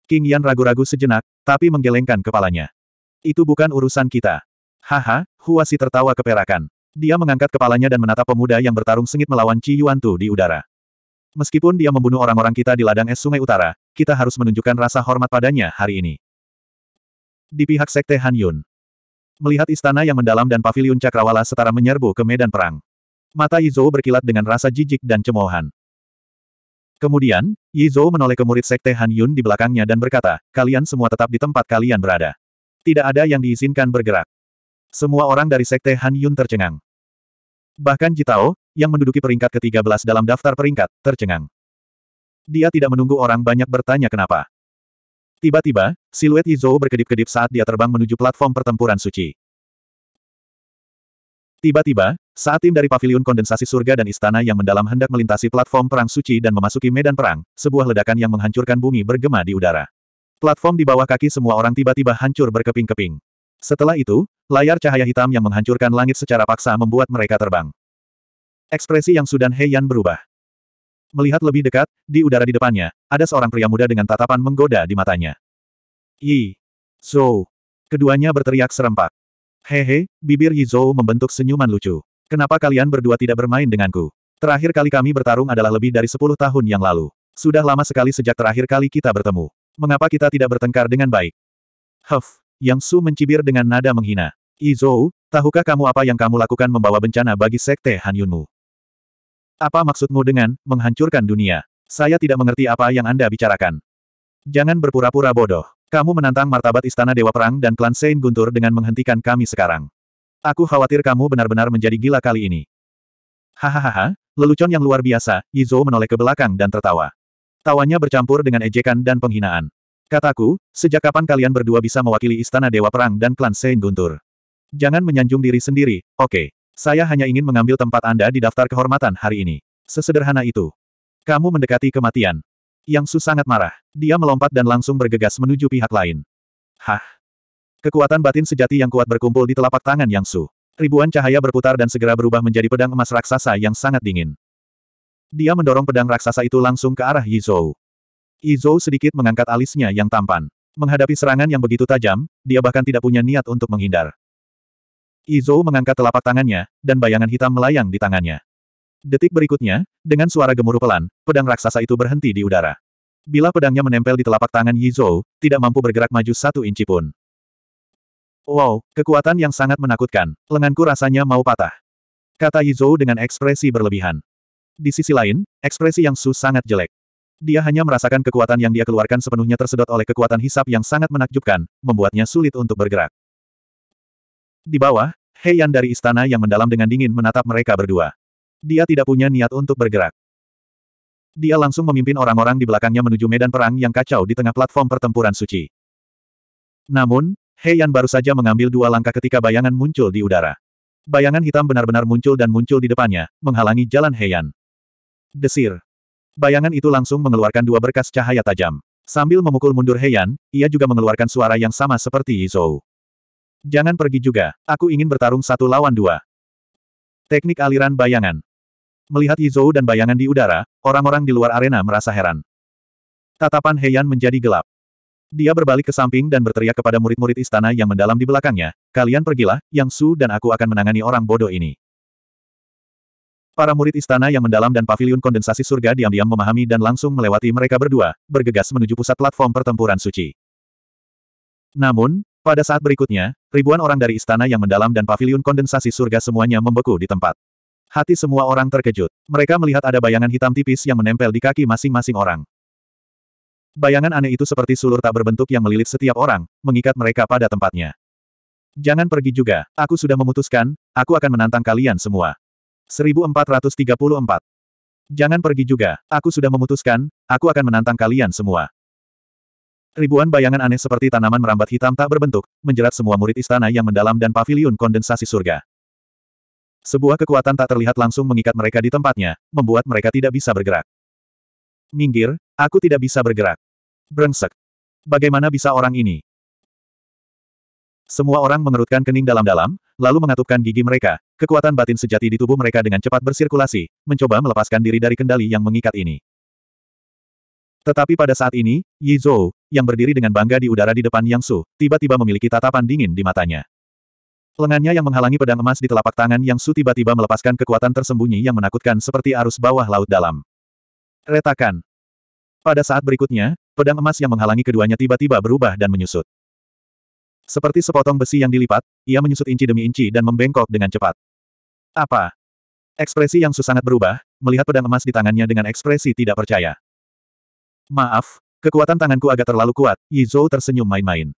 Speaker 1: King Yan ragu-ragu sejenak, tapi menggelengkan kepalanya. Itu bukan urusan kita. Haha, Huasi tertawa keperakan. Dia mengangkat kepalanya dan menatap pemuda yang bertarung sengit melawan Chi Yuan Tu di udara. Meskipun dia membunuh orang-orang kita di ladang es sungai utara, kita harus menunjukkan rasa hormat padanya hari ini. Di pihak Sekte Han Yun. Melihat istana yang mendalam dan paviliun cakrawala setara menyerbu ke medan perang. Mata Yizhou berkilat dengan rasa jijik dan cemoohan. Kemudian, Yizhou menoleh ke murid Sekte Han Yun di belakangnya dan berkata, kalian semua tetap di tempat kalian berada. Tidak ada yang diizinkan bergerak. Semua orang dari Sekte Han Yun tercengang. Bahkan Jitao, yang menduduki peringkat ke-13 dalam daftar peringkat, tercengang. Dia tidak menunggu orang banyak bertanya kenapa. Tiba-tiba, siluet Izo berkedip-kedip saat dia terbang menuju platform pertempuran suci. Tiba-tiba, saat tim dari paviliun kondensasi surga dan istana yang mendalam hendak melintasi platform perang suci dan memasuki medan perang, sebuah ledakan yang menghancurkan bumi bergema di udara. Platform di bawah kaki semua orang tiba-tiba hancur berkeping-keping. Setelah itu, layar cahaya hitam yang menghancurkan langit secara paksa membuat mereka terbang. Ekspresi yang Sudan Heian berubah. Melihat lebih dekat, di udara di depannya, ada seorang pria muda dengan tatapan menggoda di matanya. Yi. Zhou. Keduanya berteriak serempak. Hehe, bibir Yi Zhou membentuk senyuman lucu. Kenapa kalian berdua tidak bermain denganku? Terakhir kali kami bertarung adalah lebih dari sepuluh tahun yang lalu. Sudah lama sekali sejak terakhir kali kita bertemu. Mengapa kita tidak bertengkar dengan baik? Huff, Yang Su mencibir dengan nada menghina. Yi Zhou, tahukah kamu apa yang kamu lakukan membawa bencana bagi sekte Han Yunmu? Apa maksudmu dengan menghancurkan dunia? Saya tidak mengerti apa yang Anda bicarakan. Jangan berpura-pura bodoh. Kamu menantang martabat Istana Dewa Perang dan klan Sein Guntur dengan menghentikan kami sekarang. Aku khawatir kamu benar-benar menjadi gila kali ini. Hahaha, lelucon yang luar biasa, Izo menoleh ke belakang dan tertawa. Tawanya bercampur dengan ejekan dan penghinaan. Kataku, sejak kapan kalian berdua bisa mewakili Istana Dewa Perang dan klan Sein Guntur? Jangan menyanjung diri sendiri, oke. Okay. Saya hanya ingin mengambil tempat Anda di daftar kehormatan hari ini. Sesederhana itu. Kamu mendekati kematian. Yang Su sangat marah. Dia melompat dan langsung bergegas menuju pihak lain. Hah? Kekuatan batin sejati yang kuat berkumpul di telapak tangan Yang Su. Ribuan cahaya berputar dan segera berubah menjadi pedang emas raksasa yang sangat dingin. Dia mendorong pedang raksasa itu langsung ke arah Yizhou. Yizhou sedikit mengangkat alisnya yang tampan. Menghadapi serangan yang begitu tajam, dia bahkan tidak punya niat untuk menghindar. Izo mengangkat telapak tangannya, dan bayangan hitam melayang di tangannya. Detik berikutnya, dengan suara gemuruh pelan, pedang raksasa itu berhenti di udara. Bila pedangnya menempel di telapak tangan Yizou, tidak mampu bergerak maju satu inci pun. Wow, kekuatan yang sangat menakutkan. Lenganku rasanya mau patah. Kata Yizou dengan ekspresi berlebihan. Di sisi lain, ekspresi yang Su sangat jelek. Dia hanya merasakan kekuatan yang dia keluarkan sepenuhnya tersedot oleh kekuatan hisap yang sangat menakjubkan, membuatnya sulit untuk bergerak. Di bawah, Heian dari istana yang mendalam dengan dingin menatap mereka berdua. Dia tidak punya niat untuk bergerak. Dia langsung memimpin orang-orang di belakangnya menuju medan perang yang kacau di tengah platform pertempuran suci. Namun, Heian baru saja mengambil dua langkah ketika bayangan muncul di udara. Bayangan hitam benar-benar muncul dan muncul di depannya, menghalangi jalan Heian. Desir. Bayangan itu langsung mengeluarkan dua berkas cahaya tajam. Sambil memukul mundur Heian, ia juga mengeluarkan suara yang sama seperti Yizhou. Jangan pergi juga, aku ingin bertarung satu lawan dua. Teknik aliran bayangan. Melihat Yizhou dan bayangan di udara, orang-orang di luar arena merasa heran. Tatapan Heian menjadi gelap. Dia berbalik ke samping dan berteriak kepada murid-murid istana yang mendalam di belakangnya, kalian pergilah, Yang Su dan aku akan menangani orang bodoh ini. Para murid istana yang mendalam dan pavilion kondensasi surga diam-diam memahami dan langsung melewati mereka berdua, bergegas menuju pusat platform pertempuran suci. Namun, pada saat berikutnya, ribuan orang dari istana yang mendalam dan pavilion kondensasi surga semuanya membeku di tempat. Hati semua orang terkejut. Mereka melihat ada bayangan hitam tipis yang menempel di kaki masing-masing orang. Bayangan aneh itu seperti sulur tak berbentuk yang melilit setiap orang, mengikat mereka pada tempatnya. Jangan pergi juga, aku sudah memutuskan, aku akan menantang kalian semua. 1434. Jangan pergi juga, aku sudah memutuskan, aku akan menantang kalian semua. Ribuan bayangan aneh seperti tanaman merambat hitam tak berbentuk, menjerat semua murid istana yang mendalam dan pavilion kondensasi surga. Sebuah kekuatan tak terlihat langsung mengikat mereka di tempatnya, membuat mereka tidak bisa bergerak. Minggir, aku tidak bisa bergerak. Brengsek. Bagaimana bisa orang ini? Semua orang mengerutkan kening dalam-dalam, lalu mengatupkan gigi mereka. Kekuatan batin sejati di tubuh mereka dengan cepat bersirkulasi, mencoba melepaskan diri dari kendali yang mengikat ini. Tetapi pada saat ini, Yi Zhou, yang berdiri dengan bangga di udara di depan Yang Su, tiba-tiba memiliki tatapan dingin di matanya. Lengannya yang menghalangi pedang emas di telapak tangan Yang Su tiba-tiba melepaskan kekuatan tersembunyi yang menakutkan seperti arus bawah laut dalam. Retakan. Pada saat berikutnya, pedang emas yang menghalangi keduanya tiba-tiba berubah dan menyusut. Seperti sepotong besi yang dilipat, ia menyusut inci demi inci dan membengkok dengan cepat. Apa? Ekspresi Yang Su sangat berubah, melihat pedang emas di tangannya dengan ekspresi tidak percaya. Maaf, kekuatan tanganku agak terlalu kuat, Izo tersenyum main-main.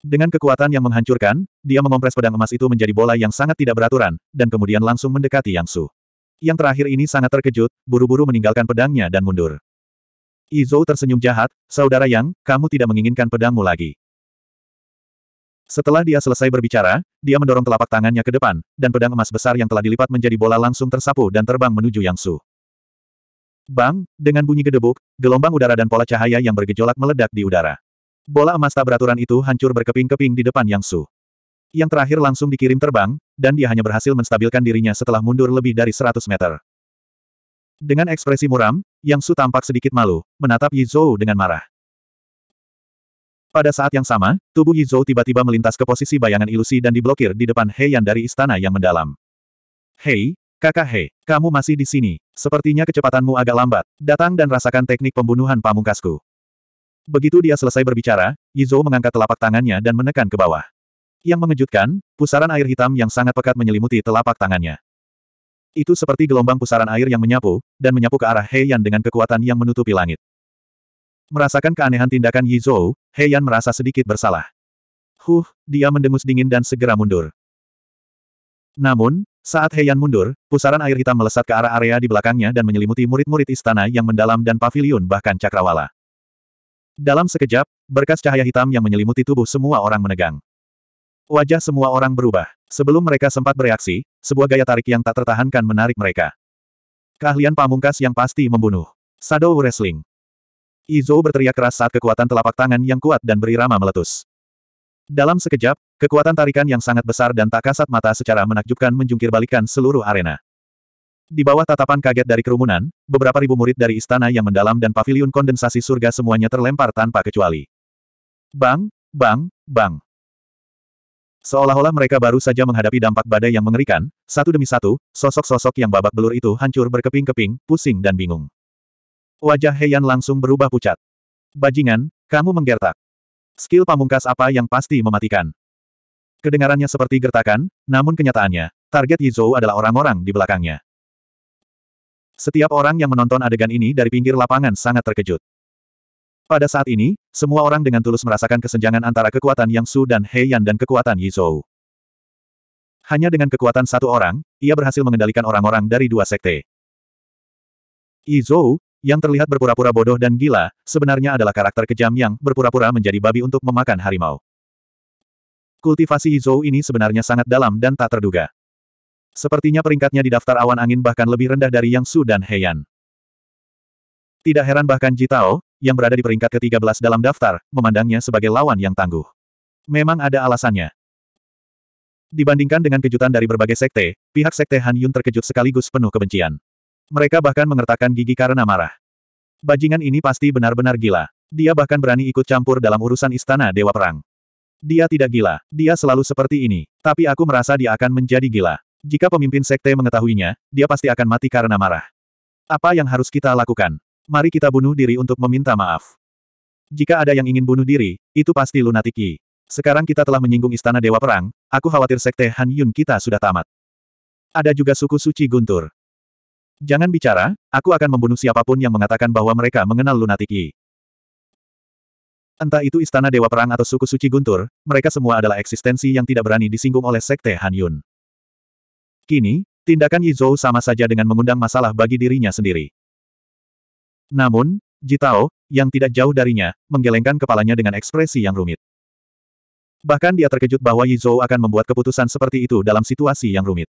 Speaker 1: Dengan kekuatan yang menghancurkan, dia mengompres pedang emas itu menjadi bola yang sangat tidak beraturan, dan kemudian langsung mendekati Yang Su. Yang terakhir ini sangat terkejut, buru-buru meninggalkan pedangnya dan mundur. Izou tersenyum jahat, Saudara Yang, kamu tidak menginginkan pedangmu lagi. Setelah dia selesai berbicara, dia mendorong telapak tangannya ke depan, dan pedang emas besar yang telah dilipat menjadi bola langsung tersapu dan terbang menuju Yang Su. Bang, dengan bunyi gedebuk, gelombang udara dan pola cahaya yang bergejolak meledak di udara. Bola emas tak beraturan itu hancur berkeping-keping di depan Yang Su. Yang terakhir langsung dikirim terbang, dan dia hanya berhasil menstabilkan dirinya setelah mundur lebih dari 100 meter. Dengan ekspresi muram, Yang Su tampak sedikit malu, menatap Zhou dengan marah. Pada saat yang sama, tubuh Zhou tiba-tiba melintas ke posisi bayangan ilusi dan diblokir di depan Heian dari istana yang mendalam. Hei, Kakak Hei, kamu masih di sini. Sepertinya kecepatanmu agak lambat. Datang dan rasakan teknik pembunuhan pamungkasku. Begitu dia selesai berbicara, Yizou mengangkat telapak tangannya dan menekan ke bawah. Yang mengejutkan, pusaran air hitam yang sangat pekat menyelimuti telapak tangannya. Itu seperti gelombang pusaran air yang menyapu, dan menyapu ke arah Heian dengan kekuatan yang menutupi langit. Merasakan keanehan tindakan Yizou, Heian merasa sedikit bersalah. Huh, dia mendengus dingin dan segera mundur. Namun, saat Heian mundur, pusaran air hitam melesat ke arah area di belakangnya dan menyelimuti murid-murid istana yang mendalam dan pavilion bahkan cakrawala. Dalam sekejap, berkas cahaya hitam yang menyelimuti tubuh semua orang menegang. Wajah semua orang berubah. Sebelum mereka sempat bereaksi, sebuah gaya tarik yang tak tertahankan menarik mereka. Keahlian pamungkas yang pasti membunuh. Shadow Wrestling. Izo berteriak keras saat kekuatan telapak tangan yang kuat dan berirama meletus. Dalam sekejap, Kekuatan tarikan yang sangat besar dan tak kasat mata secara menakjubkan menjungkirbalikkan seluruh arena. Di bawah tatapan kaget dari kerumunan, beberapa ribu murid dari istana yang mendalam dan paviliun kondensasi surga semuanya terlempar tanpa kecuali. Bang, bang, bang. Seolah-olah mereka baru saja menghadapi dampak badai yang mengerikan, satu demi satu, sosok-sosok yang babak belur itu hancur berkeping-keping, pusing dan bingung. Wajah Heian langsung berubah pucat. Bajingan, kamu menggertak. Skill pamungkas apa yang pasti mematikan? Kedengarannya seperti gertakan, namun kenyataannya, target Yizhou adalah orang-orang di belakangnya. Setiap orang yang menonton adegan ini dari pinggir lapangan sangat terkejut. Pada saat ini, semua orang dengan tulus merasakan kesenjangan antara kekuatan Yang Su dan Hei Yan dan kekuatan Yizhou. Hanya dengan kekuatan satu orang, ia berhasil mengendalikan orang-orang dari dua sekte. Yizhou, yang terlihat berpura-pura bodoh dan gila, sebenarnya adalah karakter kejam yang berpura-pura menjadi babi untuk memakan harimau. Kultivasi Izou ini sebenarnya sangat dalam dan tak terduga. Sepertinya peringkatnya di daftar awan angin bahkan lebih rendah dari Yang Su dan Heian. Tidak heran bahkan Jitao, yang berada di peringkat ke-13 dalam daftar, memandangnya sebagai lawan yang tangguh. Memang ada alasannya. Dibandingkan dengan kejutan dari berbagai sekte, pihak sekte Han Yun terkejut sekaligus penuh kebencian. Mereka bahkan mengertakkan gigi karena marah. Bajingan ini pasti benar-benar gila. Dia bahkan berani ikut campur dalam urusan istana Dewa Perang. Dia tidak gila, dia selalu seperti ini, tapi aku merasa dia akan menjadi gila. Jika pemimpin sekte mengetahuinya, dia pasti akan mati karena marah. Apa yang harus kita lakukan? Mari kita bunuh diri untuk meminta maaf. Jika ada yang ingin bunuh diri, itu pasti lunatiki. Sekarang kita telah menyinggung istana Dewa Perang, aku khawatir sekte Han Yun kita sudah tamat. Ada juga suku suci Guntur. Jangan bicara, aku akan membunuh siapapun yang mengatakan bahwa mereka mengenal lunatiki. Entah itu istana Dewa Perang atau suku suci Guntur, mereka semua adalah eksistensi yang tidak berani disinggung oleh Sekte Han Yun. Kini, tindakan Yizhou sama saja dengan mengundang masalah bagi dirinya sendiri. Namun, Ji Tao, yang tidak jauh darinya, menggelengkan kepalanya dengan ekspresi yang rumit. Bahkan dia terkejut bahwa Yizhou akan membuat keputusan seperti itu dalam situasi yang rumit.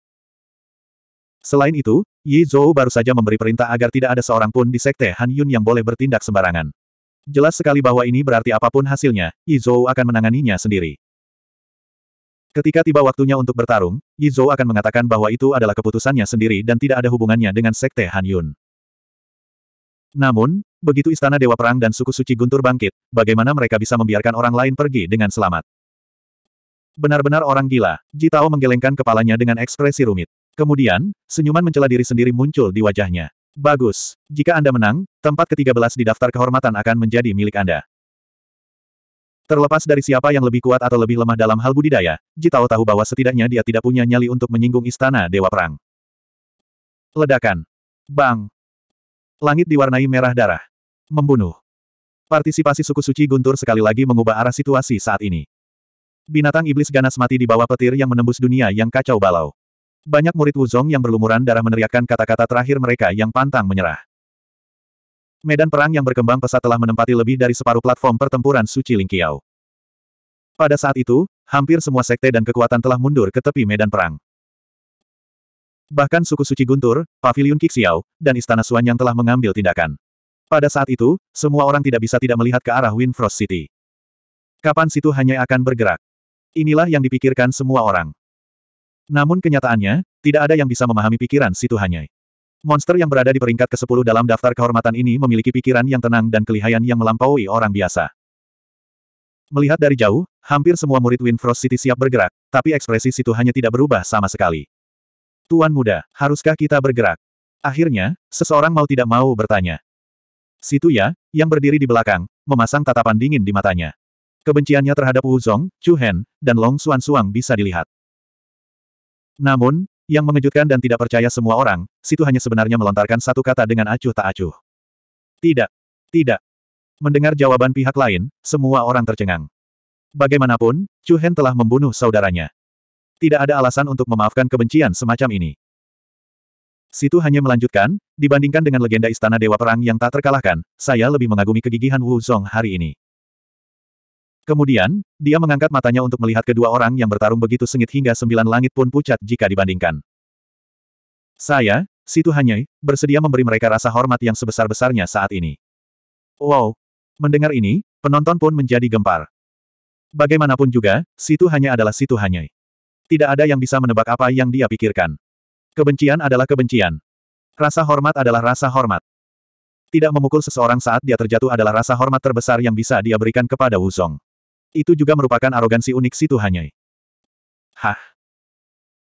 Speaker 1: Selain itu, Yizhou baru saja memberi perintah agar tidak ada seorang pun di sekte Han Yun yang boleh bertindak sembarangan. Jelas sekali bahwa ini berarti apapun hasilnya, Yizhou akan menanganinya sendiri. Ketika tiba waktunya untuk bertarung, Yizhou akan mengatakan bahwa itu adalah keputusannya sendiri dan tidak ada hubungannya dengan Sekte Han Yun. Namun, begitu Istana Dewa Perang dan Suku Suci Guntur bangkit, bagaimana mereka bisa membiarkan orang lain pergi dengan selamat? Benar-benar orang gila, Ji Tao menggelengkan kepalanya dengan ekspresi rumit. Kemudian, senyuman mencela diri sendiri muncul di wajahnya. Bagus. Jika Anda menang, tempat ke-13 di daftar kehormatan akan menjadi milik Anda. Terlepas dari siapa yang lebih kuat atau lebih lemah dalam hal budidaya, Jitao tahu bahwa setidaknya dia tidak punya nyali untuk menyinggung istana Dewa Perang. Ledakan. Bang. Langit diwarnai merah darah. Membunuh. Partisipasi suku suci Guntur sekali lagi mengubah arah situasi saat ini. Binatang iblis ganas mati di bawah petir yang menembus dunia yang kacau balau. Banyak murid Wuzong yang berlumuran darah meneriakkan kata-kata terakhir mereka yang pantang menyerah. Medan perang yang berkembang pesat telah menempati lebih dari separuh platform pertempuran Suci Lingqiao. Pada saat itu, hampir semua sekte dan kekuatan telah mundur ke tepi medan perang. Bahkan suku suci Guntur, Paviliun Kixiao, dan Istana Suan yang telah mengambil tindakan. Pada saat itu, semua orang tidak bisa tidak melihat ke arah Windfrost City. Kapan situ hanya akan bergerak? Inilah yang dipikirkan semua orang. Namun kenyataannya, tidak ada yang bisa memahami pikiran si Tuhanyai. Monster yang berada di peringkat ke-10 dalam daftar kehormatan ini memiliki pikiran yang tenang dan kelihayan yang melampaui orang biasa. Melihat dari jauh, hampir semua murid Wind Frost City siap bergerak, tapi ekspresi situ hanya tidak berubah sama sekali. Tuan muda, haruskah kita bergerak? Akhirnya, seseorang mau tidak mau bertanya. Situ ya, yang berdiri di belakang, memasang tatapan dingin di matanya. Kebenciannya terhadap Wu Zong, Chu Hen, dan Long Xuan Suang bisa dilihat. Namun, yang mengejutkan dan tidak percaya semua orang, situ hanya sebenarnya melontarkan satu kata dengan acuh tak acuh. Tidak. Tidak. Mendengar jawaban pihak lain, semua orang tercengang. Bagaimanapun, Chu Hen telah membunuh saudaranya. Tidak ada alasan untuk memaafkan kebencian semacam ini. Situ hanya melanjutkan, dibandingkan dengan legenda Istana Dewa Perang yang tak terkalahkan, saya lebih mengagumi kegigihan Wu Zong hari ini. Kemudian, dia mengangkat matanya untuk melihat kedua orang yang bertarung begitu sengit hingga sembilan langit pun pucat jika dibandingkan. Saya, Situ Hanyai, bersedia memberi mereka rasa hormat yang sebesar-besarnya saat ini. Wow! Mendengar ini, penonton pun menjadi gempar. Bagaimanapun juga, Situ Hanya adalah Situ Hanyai. Tidak ada yang bisa menebak apa yang dia pikirkan. Kebencian adalah kebencian. Rasa hormat adalah rasa hormat. Tidak memukul seseorang saat dia terjatuh adalah rasa hormat terbesar yang bisa dia berikan kepada Wu Song. Itu juga merupakan arogansi unik Situ Hanyai. Hah?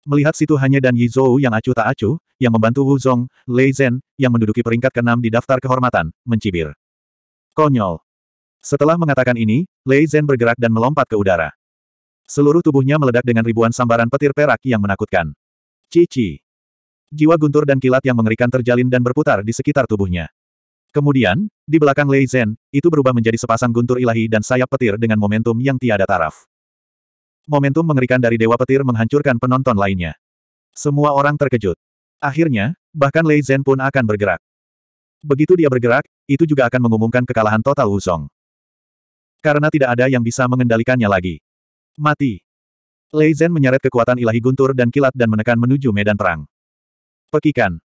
Speaker 1: Melihat Situ Hanya dan Yi Zhou yang acuh tak acuh, yang membantu Wu Zong, Lei Zhen, yang menduduki peringkat ke-6 di daftar kehormatan, mencibir. Konyol. Setelah mengatakan ini, Lei Zhen bergerak dan melompat ke udara. Seluruh tubuhnya meledak dengan ribuan sambaran petir perak yang menakutkan. Cici. Jiwa guntur dan kilat yang mengerikan terjalin dan berputar di sekitar tubuhnya. Kemudian, di belakang Lei Zhen, itu berubah menjadi sepasang guntur ilahi dan sayap petir dengan momentum yang tiada taraf. Momentum mengerikan dari Dewa Petir menghancurkan penonton lainnya. Semua orang terkejut. Akhirnya, bahkan Lei Zhen pun akan bergerak. Begitu dia bergerak, itu juga akan mengumumkan kekalahan total Wuzong. Karena tidak ada yang bisa mengendalikannya lagi. Mati. Lei Zhen menyeret kekuatan ilahi guntur dan kilat dan menekan menuju medan perang. Pekikan.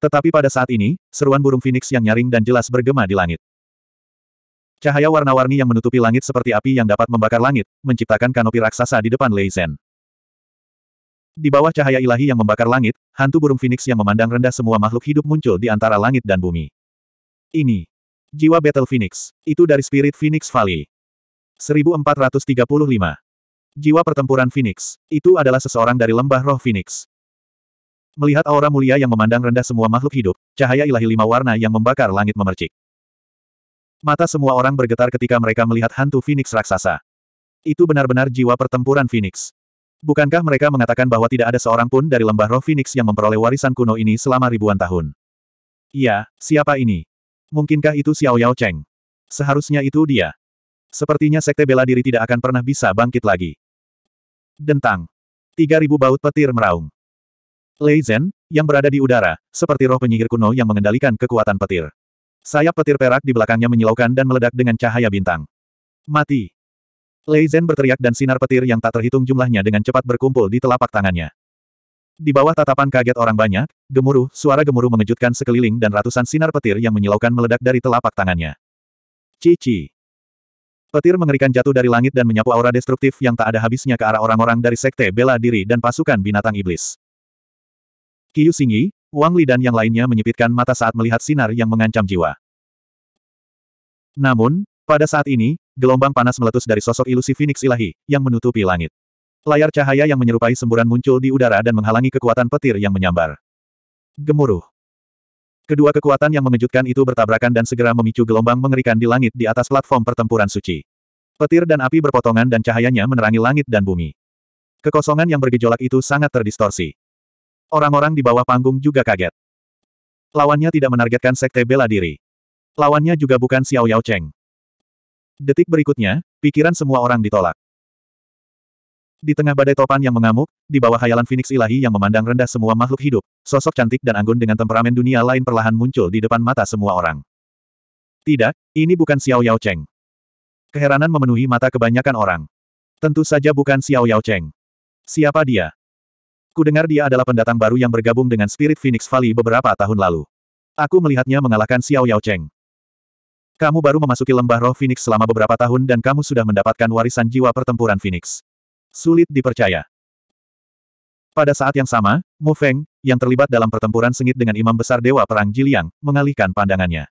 Speaker 1: Tetapi pada saat ini, seruan burung Phoenix yang nyaring dan jelas bergema di langit. Cahaya warna-warni yang menutupi langit seperti api yang dapat membakar langit, menciptakan kanopi raksasa di depan Lei Zhen. Di bawah cahaya ilahi yang membakar langit, hantu burung Phoenix yang memandang rendah semua makhluk hidup muncul di antara langit dan bumi. Ini. Jiwa Battle Phoenix. Itu dari Spirit Phoenix Valley. 1435. Jiwa pertempuran Phoenix. Itu adalah seseorang dari lembah roh Phoenix. Melihat aura mulia yang memandang rendah semua makhluk hidup, cahaya ilahi lima warna yang membakar langit memercik. Mata semua orang bergetar ketika mereka melihat hantu Phoenix raksasa. Itu benar-benar jiwa pertempuran Phoenix. Bukankah mereka mengatakan bahwa tidak ada seorang pun dari lembah roh Phoenix yang memperoleh warisan kuno ini selama ribuan tahun? Iya, siapa ini? Mungkinkah itu Xiao Yao Cheng? Seharusnya itu dia. Sepertinya sekte bela diri tidak akan pernah bisa bangkit lagi. Dentang. ribu baut petir meraung. Lei Zhen, yang berada di udara, seperti roh penyihir kuno yang mengendalikan kekuatan petir. Sayap petir perak di belakangnya menyilaukan dan meledak dengan cahaya bintang. Mati. Lei Zhen berteriak dan sinar petir yang tak terhitung jumlahnya dengan cepat berkumpul di telapak tangannya. Di bawah tatapan kaget orang banyak, gemuruh, suara gemuruh mengejutkan sekeliling dan ratusan sinar petir yang menyilaukan meledak dari telapak tangannya. Cici. Petir mengerikan jatuh dari langit dan menyapu aura destruktif yang tak ada habisnya ke arah orang-orang dari sekte bela diri dan pasukan binatang iblis. Kiyu Singi, Wang Li dan yang lainnya menyipitkan mata saat melihat sinar yang mengancam jiwa. Namun, pada saat ini, gelombang panas meletus dari sosok ilusi Phoenix ilahi, yang menutupi langit. Layar cahaya yang menyerupai semburan muncul di udara dan menghalangi kekuatan petir yang menyambar. Gemuruh. Kedua kekuatan yang mengejutkan itu bertabrakan dan segera memicu gelombang mengerikan di langit di atas platform pertempuran suci. Petir dan api berpotongan dan cahayanya menerangi langit dan bumi. Kekosongan yang bergejolak itu sangat terdistorsi. Orang-orang di bawah panggung juga kaget. Lawannya tidak menargetkan sekte bela diri. Lawannya juga bukan Xiao Yao Cheng. Detik berikutnya, pikiran semua orang ditolak. Di tengah badai topan yang mengamuk, di bawah hayalan Phoenix ilahi yang memandang rendah semua makhluk hidup, sosok cantik dan anggun dengan temperamen dunia lain perlahan muncul di depan mata semua orang. Tidak, ini bukan Xiao Yao Cheng. Keheranan memenuhi mata kebanyakan orang. Tentu saja bukan Xiao Yao Cheng. Siapa dia? Kudengar dia adalah pendatang baru yang bergabung dengan Spirit Phoenix Valley beberapa tahun lalu. Aku melihatnya mengalahkan Xiao Yao Cheng. Kamu baru memasuki lembah roh Phoenix selama beberapa tahun dan kamu sudah mendapatkan warisan jiwa pertempuran Phoenix. Sulit dipercaya. Pada saat yang sama, Mu Feng, yang terlibat dalam pertempuran sengit dengan Imam Besar Dewa Perang Jiliang, mengalihkan pandangannya.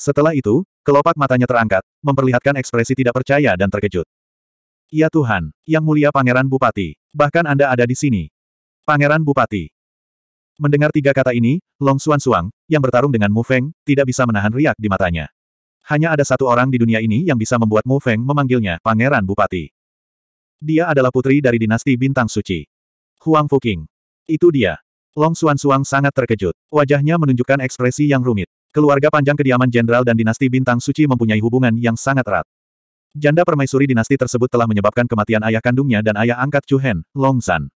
Speaker 1: Setelah itu, kelopak matanya terangkat, memperlihatkan ekspresi tidak percaya dan terkejut. Ya Tuhan, Yang Mulia Pangeran Bupati, bahkan Anda ada di sini, Pangeran Bupati. Mendengar tiga kata ini, Long Xuan Suang, yang bertarung dengan Mu Feng, tidak bisa menahan riak di matanya. Hanya ada satu orang di dunia ini yang bisa membuat Mu Feng memanggilnya Pangeran Bupati. Dia adalah putri dari dinasti Bintang Suci. Huang Fuqing. Itu dia. Long Xuan Suang sangat terkejut. Wajahnya menunjukkan ekspresi yang rumit. Keluarga panjang kediaman jenderal dan dinasti Bintang Suci mempunyai hubungan yang sangat erat. Janda permaisuri dinasti tersebut telah menyebabkan kematian ayah kandungnya dan ayah angkat Chu Hen, Long San.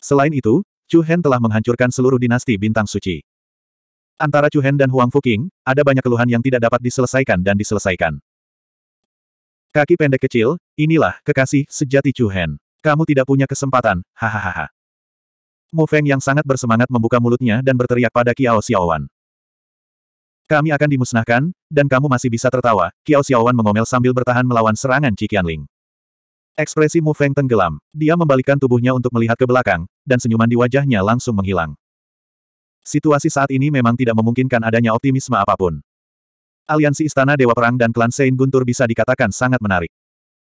Speaker 1: Selain itu, Chu Hen telah menghancurkan seluruh dinasti bintang suci. Antara Chu Hen dan Huang Fuking, ada banyak keluhan yang tidak dapat diselesaikan dan diselesaikan. Kaki pendek kecil, inilah kekasih sejati Chu Hen. Kamu tidak punya kesempatan, hahaha. Mu Feng yang sangat bersemangat membuka mulutnya dan berteriak pada Kiao Xiaowan. Kami akan dimusnahkan, dan kamu masih bisa tertawa, Kiao Xiaowan mengomel sambil bertahan melawan serangan Ling. Ekspresi Mu Feng tenggelam, dia membalikkan tubuhnya untuk melihat ke belakang, dan senyuman di wajahnya langsung menghilang. Situasi saat ini memang tidak memungkinkan adanya optimisme apapun. Aliansi Istana Dewa Perang dan klan Sein Guntur bisa dikatakan sangat menarik.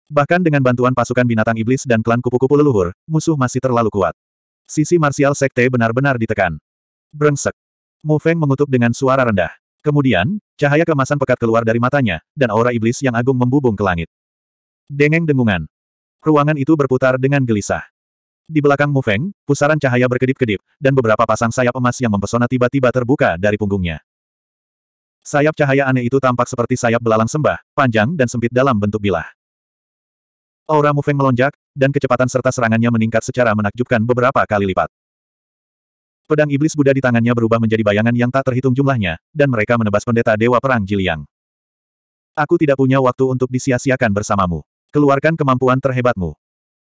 Speaker 1: Bahkan dengan bantuan pasukan binatang iblis dan klan kupu-kupu leluhur, musuh masih terlalu kuat. Sisi marsial sekte benar-benar ditekan. Brengsek. Mu Feng mengutuk dengan suara rendah. Kemudian, cahaya kemasan pekat keluar dari matanya, dan aura iblis yang agung membubung ke langit. Dengeng dengungan. Ruangan itu berputar dengan gelisah. Di belakang Mu Feng, pusaran cahaya berkedip-kedip, dan beberapa pasang sayap emas yang mempesona tiba-tiba terbuka dari punggungnya. Sayap cahaya aneh itu tampak seperti sayap belalang sembah, panjang dan sempit dalam bentuk bilah. Aura Mu Feng melonjak, dan kecepatan serta serangannya meningkat secara menakjubkan beberapa kali lipat. Pedang iblis Buddha di tangannya berubah menjadi bayangan yang tak terhitung jumlahnya, dan mereka menebas pendeta Dewa Perang Jiliang. Aku tidak punya waktu untuk disia-siakan bersamamu. Keluarkan kemampuan terhebatmu.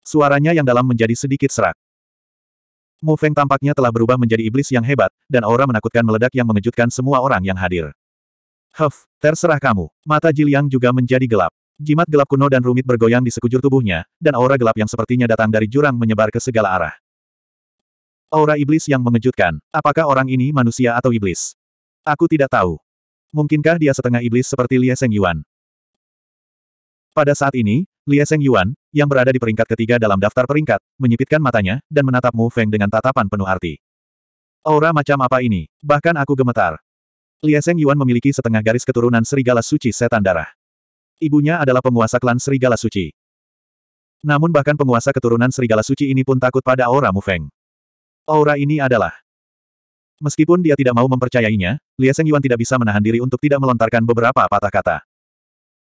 Speaker 1: Suaranya yang dalam menjadi sedikit serak. Mu Feng tampaknya telah berubah menjadi iblis yang hebat, dan aura menakutkan meledak yang mengejutkan semua orang yang hadir. Huff, terserah kamu. Mata Jiliang juga menjadi gelap. Jimat gelap kuno dan rumit bergoyang di sekujur tubuhnya, dan aura gelap yang sepertinya datang dari jurang menyebar ke segala arah. Aura iblis yang mengejutkan. Apakah orang ini manusia atau iblis? Aku tidak tahu. Mungkinkah dia setengah iblis seperti Lia Seng Yuan? Pada saat ini, Lia Seng Yuan, yang berada di peringkat ketiga dalam daftar peringkat, menyipitkan matanya, dan menatap Mu Feng dengan tatapan penuh arti. Aura macam apa ini? Bahkan aku gemetar. Lia Seng Yuan memiliki setengah garis keturunan serigala suci setan darah. Ibunya adalah penguasa klan serigala suci. Namun bahkan penguasa keturunan serigala suci ini pun takut pada aura Mu Feng. Aura ini adalah Meskipun dia tidak mau mempercayainya, Lia Seng Yuan tidak bisa menahan diri untuk tidak melontarkan beberapa patah kata.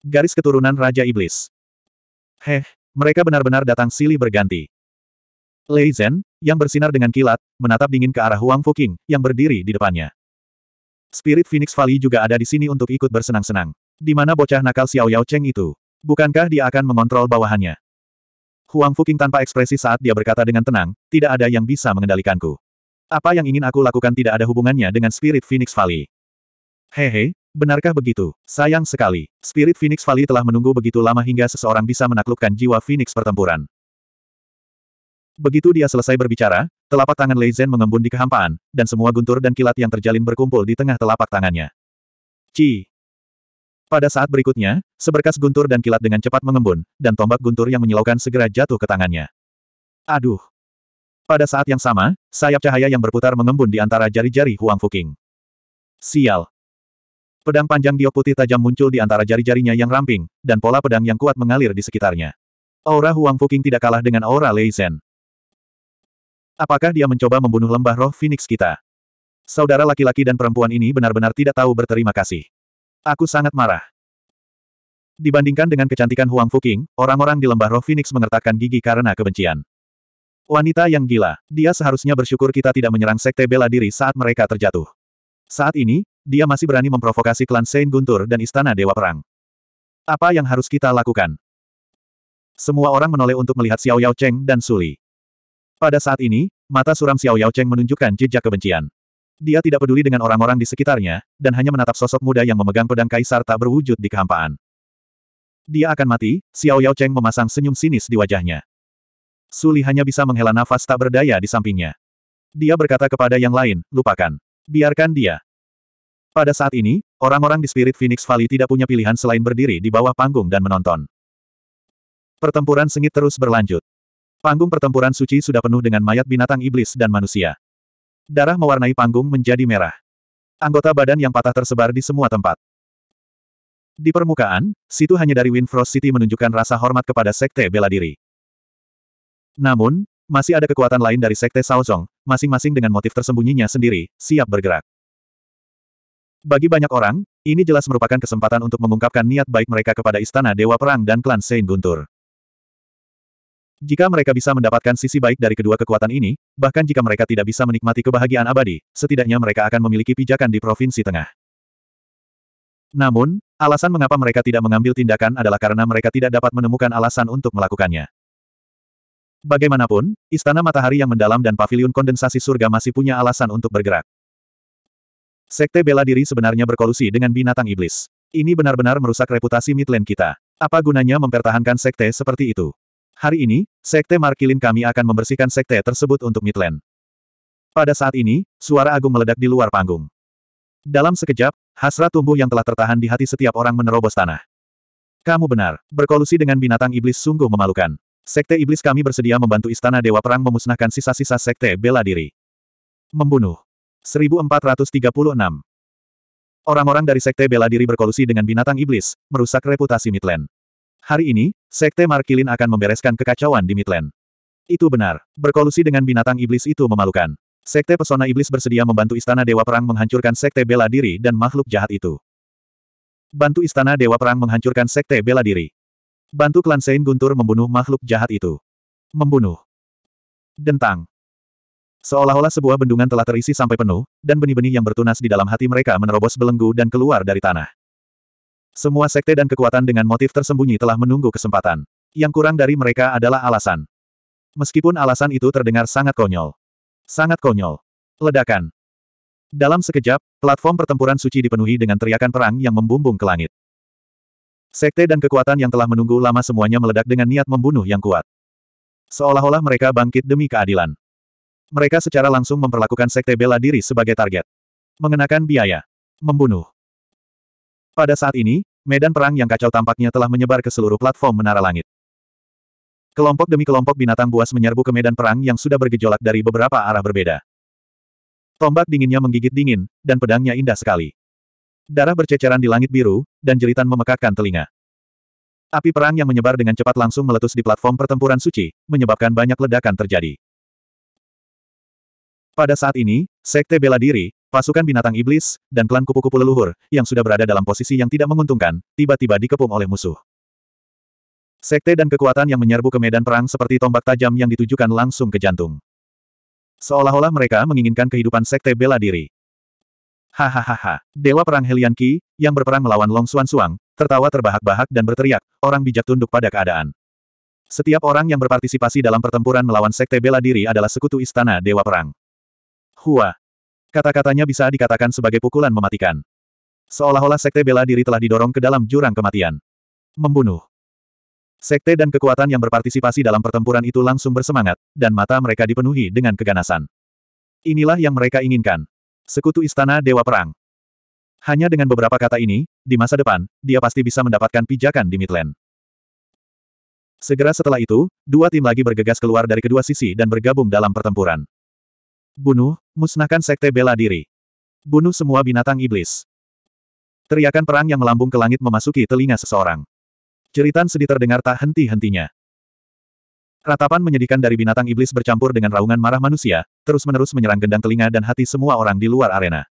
Speaker 1: Garis keturunan Raja Iblis. Heh, mereka benar-benar datang silih berganti. Lei Zhen, yang bersinar dengan kilat, menatap dingin ke arah Huang Fuqing, yang berdiri di depannya. Spirit Phoenix Valley juga ada di sini untuk ikut bersenang-senang. Di mana bocah nakal Xiao Yao Cheng itu? Bukankah dia akan mengontrol bawahannya? Huang Fuqing tanpa ekspresi saat dia berkata dengan tenang, tidak ada yang bisa mengendalikanku. Apa yang ingin aku lakukan tidak ada hubungannya dengan Spirit Phoenix Valley. Hehe, he, Benarkah begitu? Sayang sekali. Spirit Phoenix Valley telah menunggu begitu lama hingga seseorang bisa menaklukkan jiwa Phoenix pertempuran. Begitu dia selesai berbicara, telapak tangan Lei Zhen mengembun di kehampaan, dan semua guntur dan kilat yang terjalin berkumpul di tengah telapak tangannya. Ci! Pada saat berikutnya, seberkas guntur dan kilat dengan cepat mengembun, dan tombak guntur yang menyilaukan segera jatuh ke tangannya. Aduh! Pada saat yang sama, sayap cahaya yang berputar mengembun di antara jari-jari Huang Fuking. Sial, Pedang panjang giok putih tajam muncul di antara jari-jarinya yang ramping, dan pola pedang yang kuat mengalir di sekitarnya. Aura Huang Fuking tidak kalah dengan aura Lei Zhen. Apakah dia mencoba membunuh lembah roh Phoenix kita? Saudara laki-laki dan perempuan ini benar-benar tidak tahu berterima kasih. Aku sangat marah. Dibandingkan dengan kecantikan Huang Fuking, orang-orang di lembah roh Phoenix mengertakkan gigi karena kebencian. Wanita yang gila, dia seharusnya bersyukur kita tidak menyerang sekte bela diri saat mereka terjatuh. Saat ini, dia masih berani memprovokasi klan Saint Guntur dan Istana Dewa Perang. Apa yang harus kita lakukan? Semua orang menoleh untuk melihat Xiao Yao Cheng dan Suli. Pada saat ini, mata suram Xiao Yao Cheng menunjukkan jejak kebencian. Dia tidak peduli dengan orang-orang di sekitarnya, dan hanya menatap sosok muda yang memegang pedang kaisar tak berwujud di kehampaan. Dia akan mati, Xiao Yao Cheng memasang senyum sinis di wajahnya. Suli hanya bisa menghela nafas tak berdaya di sampingnya. Dia berkata kepada yang lain, lupakan. Biarkan dia. Pada saat ini, orang-orang di Spirit Phoenix Valley tidak punya pilihan selain berdiri di bawah panggung dan menonton. Pertempuran sengit terus berlanjut. Panggung pertempuran suci sudah penuh dengan mayat binatang iblis dan manusia. Darah mewarnai panggung menjadi merah. Anggota badan yang patah tersebar di semua tempat. Di permukaan, situ hanya dari Winfrost City menunjukkan rasa hormat kepada sekte bela diri. Namun, masih ada kekuatan lain dari sekte Saozong, masing-masing dengan motif tersembunyinya sendiri, siap bergerak. Bagi banyak orang, ini jelas merupakan kesempatan untuk mengungkapkan niat baik mereka kepada Istana Dewa Perang dan klan Sein Guntur. Jika mereka bisa mendapatkan sisi baik dari kedua kekuatan ini, bahkan jika mereka tidak bisa menikmati kebahagiaan abadi, setidaknya mereka akan memiliki pijakan di Provinsi Tengah. Namun, alasan mengapa mereka tidak mengambil tindakan adalah karena mereka tidak dapat menemukan alasan untuk melakukannya. Bagaimanapun, Istana Matahari yang mendalam dan Paviliun Kondensasi Surga masih punya alasan untuk bergerak. Sekte bela diri sebenarnya berkolusi dengan binatang iblis. Ini benar-benar merusak reputasi Midland kita. Apa gunanya mempertahankan sekte seperti itu? Hari ini, Sekte Markilin kami akan membersihkan sekte tersebut untuk Midland. Pada saat ini, suara agung meledak di luar panggung. Dalam sekejap, hasrat tumbuh yang telah tertahan di hati setiap orang menerobos tanah. Kamu benar, berkolusi dengan binatang iblis sungguh memalukan. Sekte iblis kami bersedia membantu istana Dewa Perang memusnahkan sisa-sisa sekte bela diri. Membunuh. 1436. Orang-orang dari Sekte Bela Diri berkolusi dengan binatang iblis, merusak reputasi Midland. Hari ini, Sekte Markilin akan membereskan kekacauan di Midland. Itu benar, berkolusi dengan binatang iblis itu memalukan. Sekte Pesona Iblis bersedia membantu Istana Dewa Perang menghancurkan Sekte Bela Diri dan makhluk jahat itu. Bantu Istana Dewa Perang menghancurkan Sekte Bela Diri. Bantu klan Sein Guntur membunuh makhluk jahat itu. Membunuh. Dentang. Seolah-olah sebuah bendungan telah terisi sampai penuh, dan benih-benih yang bertunas di dalam hati mereka menerobos belenggu dan keluar dari tanah. Semua sekte dan kekuatan dengan motif tersembunyi telah menunggu kesempatan. Yang kurang dari mereka adalah alasan. Meskipun alasan itu terdengar sangat konyol. Sangat konyol. Ledakan. Dalam sekejap, platform pertempuran suci dipenuhi dengan teriakan perang yang membumbung ke langit. Sekte dan kekuatan yang telah menunggu lama semuanya meledak dengan niat membunuh yang kuat. Seolah-olah mereka bangkit demi keadilan. Mereka secara langsung memperlakukan sekte bela diri sebagai target. Mengenakan biaya. Membunuh. Pada saat ini, medan perang yang kacau tampaknya telah menyebar ke seluruh platform menara langit. Kelompok demi kelompok binatang buas menyerbu ke medan perang yang sudah bergejolak dari beberapa arah berbeda. Tombak dinginnya menggigit dingin, dan pedangnya indah sekali. Darah berceceran di langit biru, dan jeritan memekakkan telinga. Api perang yang menyebar dengan cepat langsung meletus di platform pertempuran suci, menyebabkan banyak ledakan terjadi. Pada saat ini, Sekte Bela Diri, pasukan binatang iblis, dan klan kupu-kupu leluhur, yang sudah berada dalam posisi yang tidak menguntungkan, tiba-tiba dikepung oleh musuh. Sekte dan kekuatan yang menyerbu ke medan perang seperti tombak tajam yang ditujukan langsung ke jantung. Seolah-olah mereka menginginkan kehidupan Sekte Bela Diri. Hahaha, Dewa Perang Helian Qi, yang berperang melawan Long Xuan Suang, tertawa terbahak-bahak dan berteriak, orang bijak tunduk pada keadaan. Setiap orang yang berpartisipasi dalam pertempuran melawan Sekte Bela Diri adalah sekutu Istana Dewa Perang. Hua. Kata-katanya bisa dikatakan sebagai pukulan mematikan. Seolah-olah sekte bela diri telah didorong ke dalam jurang kematian. Membunuh. Sekte dan kekuatan yang berpartisipasi dalam pertempuran itu langsung bersemangat, dan mata mereka dipenuhi dengan keganasan. Inilah yang mereka inginkan. Sekutu Istana Dewa Perang. Hanya dengan beberapa kata ini, di masa depan, dia pasti bisa mendapatkan pijakan di Midland. Segera setelah itu, dua tim lagi bergegas keluar dari kedua sisi dan bergabung dalam pertempuran. Bunuh, musnahkan sekte bela diri. Bunuh semua binatang iblis. Teriakan perang yang melambung ke langit memasuki telinga seseorang. Ceritan sedih terdengar tak henti-hentinya. Ratapan menyedihkan dari binatang iblis bercampur dengan raungan marah manusia, terus-menerus menyerang gendang telinga dan hati semua orang di luar arena.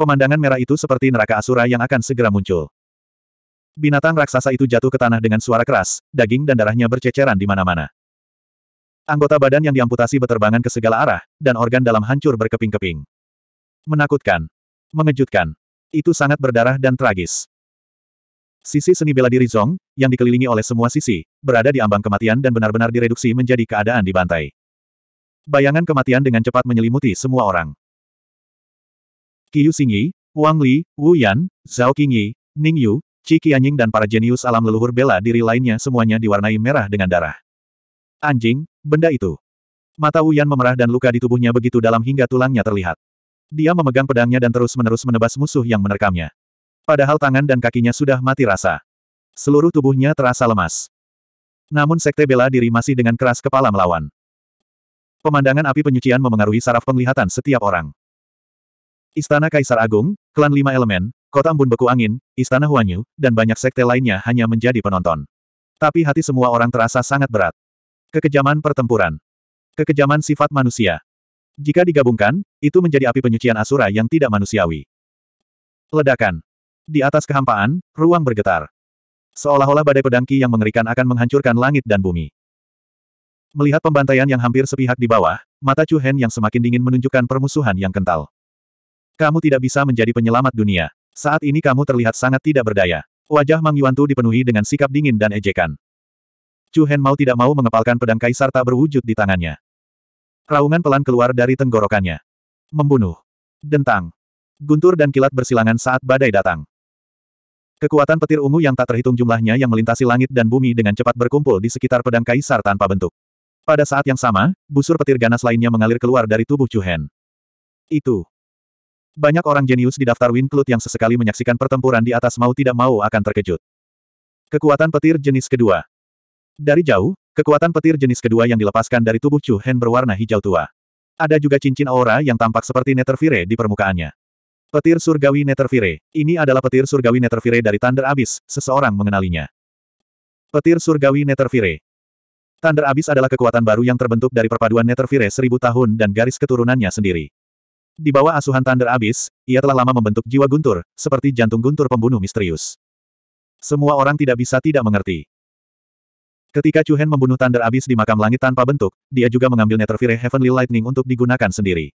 Speaker 1: Pemandangan merah itu seperti neraka asura yang akan segera muncul. Binatang raksasa itu jatuh ke tanah dengan suara keras, daging dan darahnya berceceran di mana-mana. Anggota badan yang diamputasi beterbangan ke segala arah, dan organ dalam hancur berkeping-keping. Menakutkan. Mengejutkan. Itu sangat berdarah dan tragis. Sisi seni bela diri Zong, yang dikelilingi oleh semua sisi, berada di ambang kematian dan benar-benar direduksi menjadi keadaan di pantai. Bayangan kematian dengan cepat menyelimuti semua orang. Qiu Xingyi, Wang Li, Wu Yan, Zhao Qingyi, Ning Yu, Qi Qianying dan para jenius alam leluhur bela diri lainnya semuanya diwarnai merah dengan darah. Anjing, benda itu. Mata Uyan memerah dan luka di tubuhnya begitu dalam hingga tulangnya terlihat. Dia memegang pedangnya dan terus-menerus menebas musuh yang menerkamnya. Padahal tangan dan kakinya sudah mati rasa. Seluruh tubuhnya terasa lemas. Namun sekte bela diri masih dengan keras kepala melawan. Pemandangan api penyucian memengaruhi saraf penglihatan setiap orang. Istana Kaisar Agung, Klan Lima Elemen, Kota Ambun Beku Angin, Istana Huanyu, dan banyak sekte lainnya hanya menjadi penonton. Tapi hati semua orang terasa sangat berat. Kekejaman pertempuran. Kekejaman sifat manusia. Jika digabungkan, itu menjadi api penyucian Asura yang tidak manusiawi. Ledakan. Di atas kehampaan, ruang bergetar. Seolah-olah badai pedangki yang mengerikan akan menghancurkan langit dan bumi. Melihat pembantaian yang hampir sepihak di bawah, mata Chu Hen yang semakin dingin menunjukkan permusuhan yang kental. Kamu tidak bisa menjadi penyelamat dunia. Saat ini kamu terlihat sangat tidak berdaya. Wajah Mang Yuan Tu dipenuhi dengan sikap dingin dan ejekan. Chu Hen mau tidak mau mengepalkan pedang kaisar tak berwujud di tangannya. Raungan pelan keluar dari tenggorokannya. Membunuh. Dentang. Guntur dan kilat bersilangan saat badai datang. Kekuatan petir ungu yang tak terhitung jumlahnya yang melintasi langit dan bumi dengan cepat berkumpul di sekitar pedang kaisar tanpa bentuk. Pada saat yang sama, busur petir ganas lainnya mengalir keluar dari tubuh Chu Hen. Itu. Banyak orang jenius di daftar Winclut yang sesekali menyaksikan pertempuran di atas mau tidak mau akan terkejut. Kekuatan petir jenis kedua. Dari jauh, kekuatan petir jenis kedua yang dilepaskan dari tubuh Chu Hen berwarna hijau tua. Ada juga cincin aura yang tampak seperti Netervire di permukaannya. Petir surgawi Netervire. Ini adalah petir surgawi Netervire dari Thunder Abyss, seseorang mengenalinya. Petir surgawi Netervire. Thunder Abyss adalah kekuatan baru yang terbentuk dari perpaduan Netervire seribu tahun dan garis keturunannya sendiri. Di bawah asuhan Thunder Abyss, ia telah lama membentuk jiwa guntur, seperti jantung guntur pembunuh misterius. Semua orang tidak bisa tidak mengerti. Ketika Chu Hen membunuh Thunder Abyss di makam langit tanpa bentuk, dia juga mengambil Netherfire Heavenly Lightning untuk digunakan sendiri.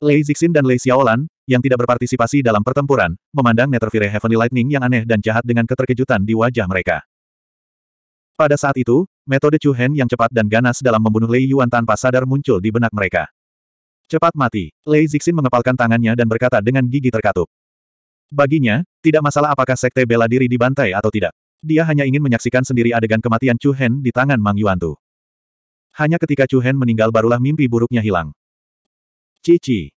Speaker 1: Lei Zixin dan Lei Xiaolan, yang tidak berpartisipasi dalam pertempuran, memandang Netherfire Heavenly Lightning yang aneh dan jahat dengan keterkejutan di wajah mereka. Pada saat itu, metode Chu Hen yang cepat dan ganas dalam membunuh Lei Yuan tanpa sadar muncul di benak mereka. Cepat mati, Lei Zixin mengepalkan tangannya dan berkata dengan gigi terkatup. Baginya, tidak masalah apakah sekte bela diri dibantai atau tidak. Dia hanya ingin menyaksikan sendiri adegan kematian Chu Hen di tangan Mang Yuan Tu. Hanya ketika Chu Hen meninggal barulah mimpi buruknya hilang. Cici.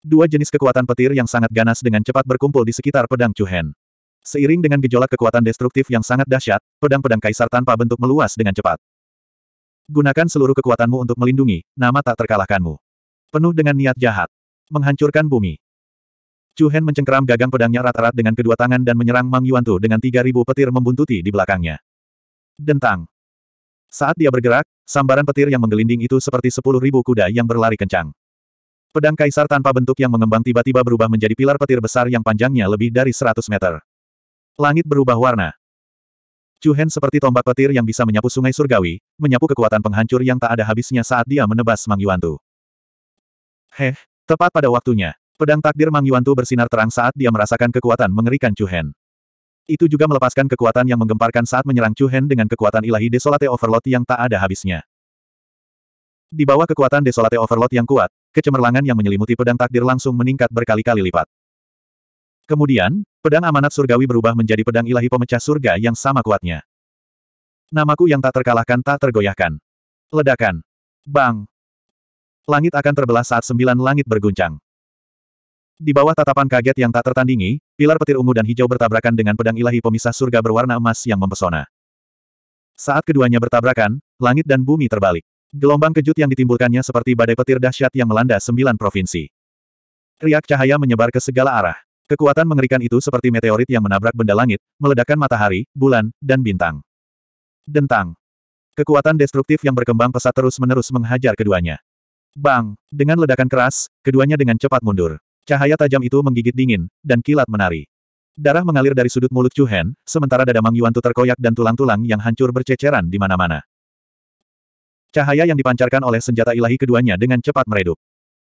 Speaker 1: Dua jenis kekuatan petir yang sangat ganas dengan cepat berkumpul di sekitar pedang Chu Hen. Seiring dengan gejolak kekuatan destruktif yang sangat dahsyat, pedang-pedang kaisar tanpa bentuk meluas dengan cepat. Gunakan seluruh kekuatanmu untuk melindungi, nama tak terkalahkanmu. Penuh dengan niat jahat. Menghancurkan bumi. Chu Hen mencengkeram gagang pedangnya rata-rat dengan kedua tangan dan menyerang Mang Yuantu dengan 3.000 petir membuntuti di belakangnya. Dentang. Saat dia bergerak, sambaran petir yang menggelinding itu seperti 10.000 kuda yang berlari kencang. Pedang kaisar tanpa bentuk yang mengembang tiba-tiba berubah menjadi pilar petir besar yang panjangnya lebih dari 100 meter. Langit berubah warna. Chu Hen seperti tombak petir yang bisa menyapu sungai surgawi, menyapu kekuatan penghancur yang tak ada habisnya saat dia menebas Mang Yuantu. Heh, tepat pada waktunya, Pedang takdir Mang Yuantu bersinar terang saat dia merasakan kekuatan mengerikan Chu Hen. Itu juga melepaskan kekuatan yang menggemparkan saat menyerang Chu Hen dengan kekuatan ilahi Desolate Overload yang tak ada habisnya. Di bawah kekuatan Desolate Overload yang kuat, kecemerlangan yang menyelimuti pedang takdir langsung meningkat berkali-kali lipat. Kemudian, pedang amanat surgawi berubah menjadi pedang ilahi pemecah surga yang sama kuatnya. Namaku yang tak terkalahkan tak tergoyahkan. Ledakan. Bang. Langit akan terbelah saat sembilan langit berguncang. Di bawah tatapan kaget yang tak tertandingi, pilar petir ungu dan hijau bertabrakan dengan pedang ilahi pemisah surga berwarna emas yang mempesona. Saat keduanya bertabrakan, langit dan bumi terbalik. Gelombang kejut yang ditimbulkannya seperti badai petir dahsyat yang melanda sembilan provinsi. Riak cahaya menyebar ke segala arah. Kekuatan mengerikan itu seperti meteorit yang menabrak benda langit, meledakkan matahari, bulan, dan bintang. Dentang. Kekuatan destruktif yang berkembang pesat terus-menerus menghajar keduanya. Bang! Dengan ledakan keras, keduanya dengan cepat mundur. Cahaya tajam itu menggigit dingin, dan kilat menari. Darah mengalir dari sudut mulut Chu Hen, sementara dada Mang Yuan Tu terkoyak dan tulang-tulang yang hancur berceceran di mana-mana. Cahaya yang dipancarkan oleh senjata ilahi keduanya dengan cepat meredup.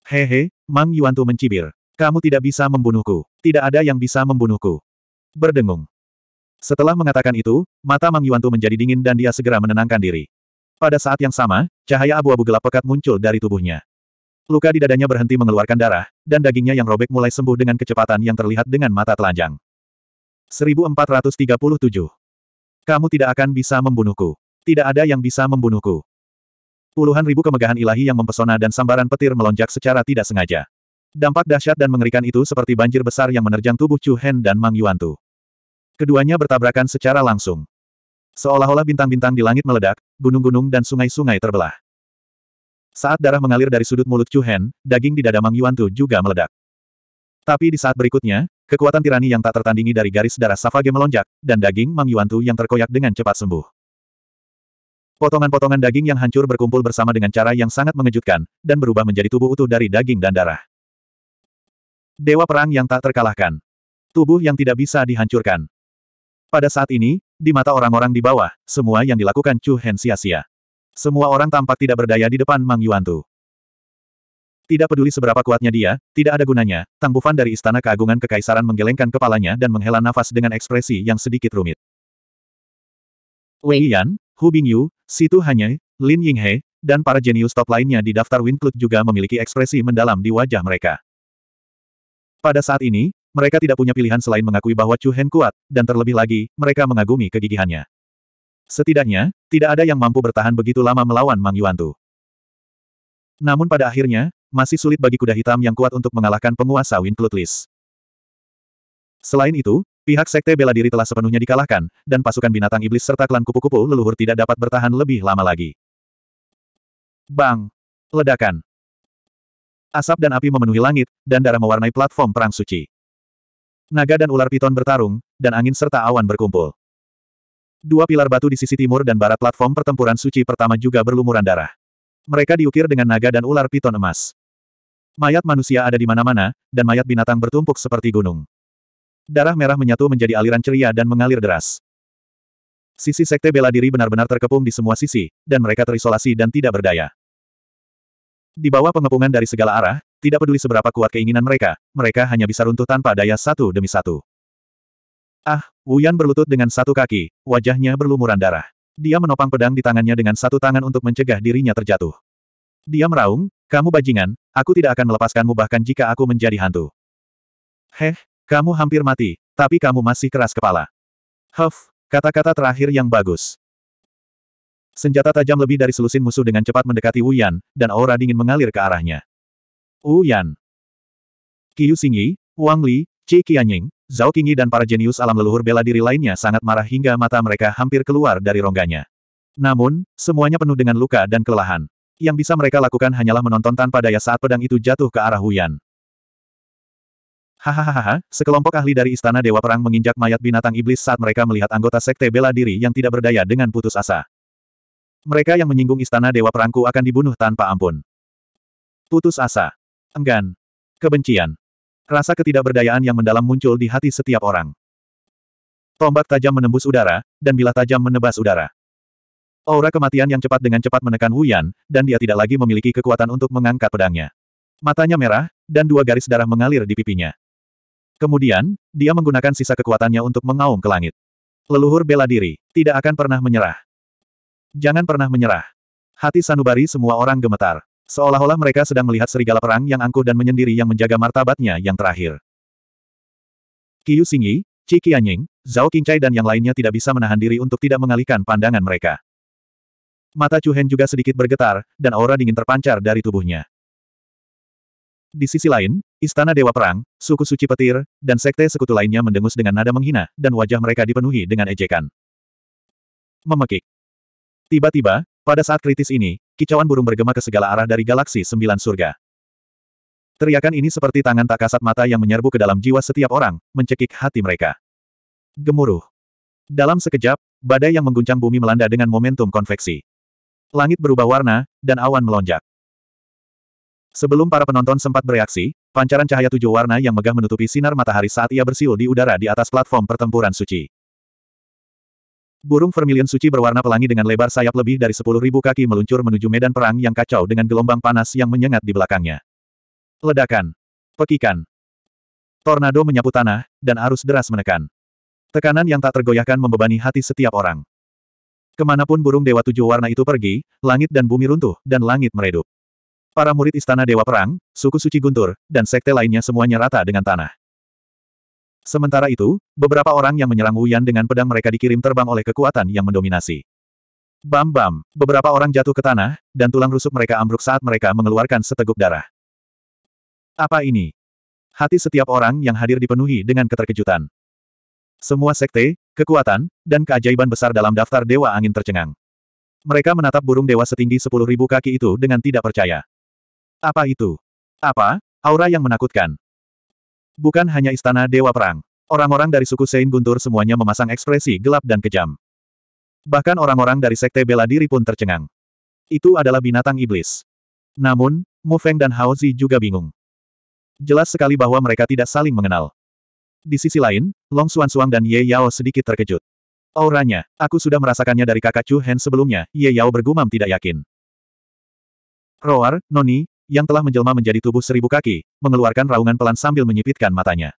Speaker 1: Hehe, Mang Yuan Tu mencibir. Kamu tidak bisa membunuhku. Tidak ada yang bisa membunuhku. Berdengung. Setelah mengatakan itu, mata Mang Yuan Tu menjadi dingin dan dia segera menenangkan diri. Pada saat yang sama, cahaya abu-abu gelap pekat muncul dari tubuhnya. Luka di dadanya berhenti mengeluarkan darah, dan dagingnya yang robek mulai sembuh dengan kecepatan yang terlihat dengan mata telanjang. 1437. Kamu tidak akan bisa membunuhku. Tidak ada yang bisa membunuhku. Puluhan ribu kemegahan ilahi yang mempesona dan sambaran petir melonjak secara tidak sengaja. Dampak dahsyat dan mengerikan itu seperti banjir besar yang menerjang tubuh Chu Hen dan Mang Yuan Tu. Keduanya bertabrakan secara langsung. Seolah-olah bintang-bintang di langit meledak, gunung-gunung dan sungai-sungai terbelah. Saat darah mengalir dari sudut mulut Chu Hen, daging di dada Mang Yuan Tu juga meledak. Tapi di saat berikutnya, kekuatan tirani yang tak tertandingi dari garis darah Savage melonjak, dan daging Mang Yuan Tu yang terkoyak dengan cepat sembuh. Potongan-potongan daging yang hancur berkumpul bersama dengan cara yang sangat mengejutkan, dan berubah menjadi tubuh utuh dari daging dan darah. Dewa perang yang tak terkalahkan. Tubuh yang tidak bisa dihancurkan. Pada saat ini, di mata orang-orang di bawah, semua yang dilakukan Chu Hen sia-sia. Semua orang tampak tidak berdaya di depan Mang Yuan Tu. Tidak peduli seberapa kuatnya dia, tidak ada gunanya, Tang Bufan dari Istana Keagungan Kekaisaran menggelengkan kepalanya dan menghela nafas dengan ekspresi yang sedikit rumit. Wei Yan, Hu Bingyu, Situ Hanye, Lin Yinghe, dan para jenius top lainnya di daftar Wind Winclut juga memiliki ekspresi mendalam di wajah mereka. Pada saat ini, mereka tidak punya pilihan selain mengakui bahwa Chu Hen kuat, dan terlebih lagi, mereka mengagumi kegigihannya. Setidaknya, tidak ada yang mampu bertahan begitu lama melawan Mang Yuantu. Namun pada akhirnya, masih sulit bagi kuda hitam yang kuat untuk mengalahkan penguasa Wind Clutlis. Selain itu, pihak Sekte Bela Diri telah sepenuhnya dikalahkan, dan pasukan binatang iblis serta klan kupu-kupu leluhur tidak dapat bertahan lebih lama lagi. Bang! Ledakan! Asap dan api memenuhi langit, dan darah mewarnai platform Perang Suci. Naga dan ular piton bertarung, dan angin serta awan berkumpul. Dua pilar batu di sisi timur dan barat platform pertempuran suci pertama juga berlumuran darah. Mereka diukir dengan naga dan ular piton emas. Mayat manusia ada di mana-mana, dan mayat binatang bertumpuk seperti gunung. Darah merah menyatu menjadi aliran ceria dan mengalir deras. Sisi sekte bela diri benar-benar terkepung di semua sisi, dan mereka terisolasi dan tidak berdaya. Di bawah pengepungan dari segala arah, tidak peduli seberapa kuat keinginan mereka, mereka hanya bisa runtuh tanpa daya satu demi satu. Ah, Wuyan berlutut dengan satu kaki, wajahnya berlumuran darah. Dia menopang pedang di tangannya dengan satu tangan untuk mencegah dirinya terjatuh. Dia meraung, kamu bajingan, aku tidak akan melepaskanmu bahkan jika aku menjadi hantu. Heh, kamu hampir mati, tapi kamu masih keras kepala. Huff, kata-kata terakhir yang bagus. Senjata tajam lebih dari selusin musuh dengan cepat mendekati Wuyan, dan aura dingin mengalir ke arahnya. Wuyan. Qiu Xingyi, Wang Li, Ci Qianying, Zhao Qingyi dan para jenius alam leluhur bela diri lainnya sangat marah hingga mata mereka hampir keluar dari rongganya. Namun, semuanya penuh dengan luka dan kelelahan. Yang bisa mereka lakukan hanyalah menonton tanpa daya saat pedang itu jatuh ke arah Huyan. Hahaha, sekelompok ahli dari Istana Dewa Perang menginjak mayat binatang iblis saat mereka melihat anggota sekte bela diri yang tidak berdaya dengan putus asa. Mereka yang menyinggung Istana Dewa Perangku akan dibunuh tanpa ampun. Putus asa. Enggan. Kebencian. Rasa ketidakberdayaan yang mendalam muncul di hati setiap orang. Tombak tajam menembus udara, dan bilah tajam menebas udara. Aura kematian yang cepat dengan cepat menekan Wu dan dia tidak lagi memiliki kekuatan untuk mengangkat pedangnya. Matanya merah, dan dua garis darah mengalir di pipinya. Kemudian, dia menggunakan sisa kekuatannya untuk mengaum ke langit. Leluhur bela diri, tidak akan pernah menyerah. Jangan pernah menyerah. Hati sanubari semua orang gemetar. Seolah-olah mereka sedang melihat serigala perang yang angkuh dan menyendiri yang menjaga martabatnya yang terakhir. Qiu Xingyi, Qi Qianying, Zhao Qingcai dan yang lainnya tidak bisa menahan diri untuk tidak mengalihkan pandangan mereka. Mata Chu Hen juga sedikit bergetar, dan aura dingin terpancar dari tubuhnya. Di sisi lain, Istana Dewa Perang, Suku Suci Petir, dan Sekte Sekutu lainnya mendengus dengan nada menghina, dan wajah mereka dipenuhi dengan ejekan. Memekik. Tiba-tiba, pada saat kritis ini, Kicauan burung bergema ke segala arah dari galaksi sembilan surga. Teriakan ini seperti tangan tak kasat mata yang menyerbu ke dalam jiwa setiap orang, mencekik hati mereka. Gemuruh. Dalam sekejap, badai yang mengguncang bumi melanda dengan momentum konveksi. Langit berubah warna, dan awan melonjak. Sebelum para penonton sempat bereaksi, pancaran cahaya tujuh warna yang megah menutupi sinar matahari saat ia bersiul di udara di atas platform pertempuran suci. Burung vermilion suci berwarna pelangi dengan lebar sayap lebih dari 10.000 kaki meluncur menuju medan perang yang kacau dengan gelombang panas yang menyengat di belakangnya. Ledakan. Pekikan. Tornado menyapu tanah, dan arus deras menekan. Tekanan yang tak tergoyahkan membebani hati setiap orang. Kemanapun burung Dewa Tujuh Warna itu pergi, langit dan bumi runtuh, dan langit meredup. Para murid Istana Dewa Perang, suku suci Guntur, dan sekte lainnya semuanya rata dengan tanah. Sementara itu, beberapa orang yang menyerang Wuyan dengan pedang mereka dikirim terbang oleh kekuatan yang mendominasi. Bam-bam, beberapa orang jatuh ke tanah, dan tulang rusuk mereka ambruk saat mereka mengeluarkan seteguk darah. Apa ini? Hati setiap orang yang hadir dipenuhi dengan keterkejutan. Semua sekte, kekuatan, dan keajaiban besar dalam daftar Dewa Angin tercengang. Mereka menatap burung dewa setinggi sepuluh ribu kaki itu dengan tidak percaya. Apa itu? Apa? Aura yang menakutkan. Bukan hanya istana Dewa Perang. Orang-orang dari suku Sein Guntur semuanya memasang ekspresi gelap dan kejam. Bahkan orang-orang dari sekte bela diri pun tercengang. Itu adalah binatang iblis. Namun, Mu Feng dan Hao Zi juga bingung. Jelas sekali bahwa mereka tidak saling mengenal. Di sisi lain, Long Xuan Suang dan Ye Yao sedikit terkejut. Auranya, aku sudah merasakannya dari kakak Chu Hen sebelumnya, Ye Yao bergumam tidak yakin. Roar, Noni, yang telah menjelma menjadi tubuh seribu kaki, mengeluarkan raungan pelan sambil menyipitkan matanya.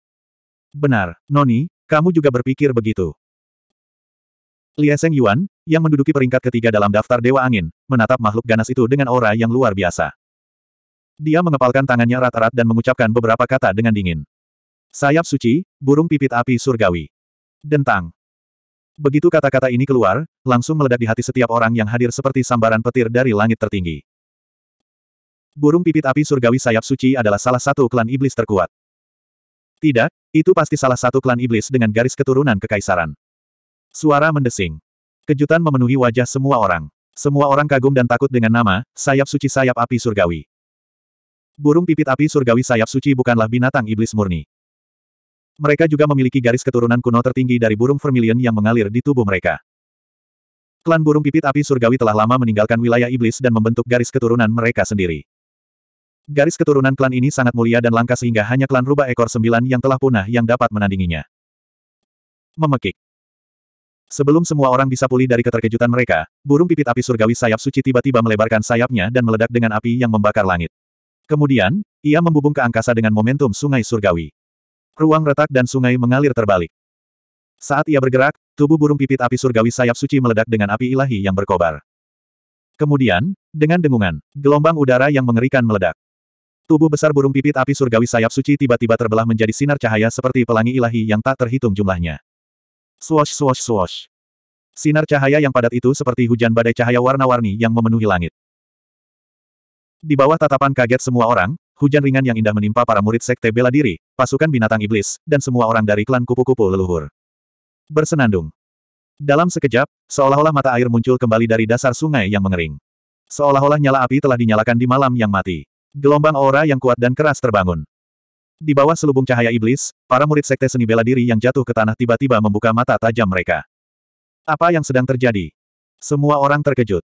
Speaker 1: Benar, Noni, kamu juga berpikir begitu. Lia Seng Yuan, yang menduduki peringkat ketiga dalam daftar Dewa Angin, menatap makhluk ganas itu dengan aura yang luar biasa. Dia mengepalkan tangannya rata rat dan mengucapkan beberapa kata dengan dingin. Sayap suci, burung pipit api surgawi. Dentang. Begitu kata-kata ini keluar, langsung meledak di hati setiap orang yang hadir seperti sambaran petir dari langit tertinggi. Burung pipit api surgawi sayap suci adalah salah satu klan iblis terkuat. Tidak, itu pasti salah satu klan iblis dengan garis keturunan kekaisaran. Suara mendesing. Kejutan memenuhi wajah semua orang. Semua orang kagum dan takut dengan nama, sayap suci sayap api surgawi. Burung pipit api surgawi sayap suci bukanlah binatang iblis murni. Mereka juga memiliki garis keturunan kuno tertinggi dari burung vermilion yang mengalir di tubuh mereka. Klan burung pipit api surgawi telah lama meninggalkan wilayah iblis dan membentuk garis keturunan mereka sendiri. Garis keturunan klan ini sangat mulia dan langka sehingga hanya klan rubah ekor sembilan yang telah punah yang dapat menandinginya. Memekik. Sebelum semua orang bisa pulih dari keterkejutan mereka, burung pipit api surgawi sayap suci tiba-tiba melebarkan sayapnya dan meledak dengan api yang membakar langit. Kemudian, ia membubung ke angkasa dengan momentum sungai surgawi. Ruang retak dan sungai mengalir terbalik. Saat ia bergerak, tubuh burung pipit api surgawi sayap suci meledak dengan api ilahi yang berkobar. Kemudian, dengan dengungan, gelombang udara yang mengerikan meledak. Tubuh besar burung pipit api surgawi sayap suci tiba-tiba terbelah menjadi sinar cahaya seperti pelangi ilahi yang tak terhitung jumlahnya. Swash swash swash. Sinar cahaya yang padat itu seperti hujan badai cahaya warna-warni yang memenuhi langit. Di bawah tatapan kaget semua orang, hujan ringan yang indah menimpa para murid sekte bela diri, pasukan binatang iblis, dan semua orang dari klan kupu-kupu leluhur. Bersenandung. Dalam sekejap, seolah-olah mata air muncul kembali dari dasar sungai yang mengering. Seolah-olah nyala api telah dinyalakan di malam yang mati. Gelombang aura yang kuat dan keras terbangun. Di bawah selubung cahaya iblis, para murid sekte seni bela diri yang jatuh ke tanah tiba-tiba membuka mata tajam mereka. Apa yang sedang terjadi? Semua orang terkejut.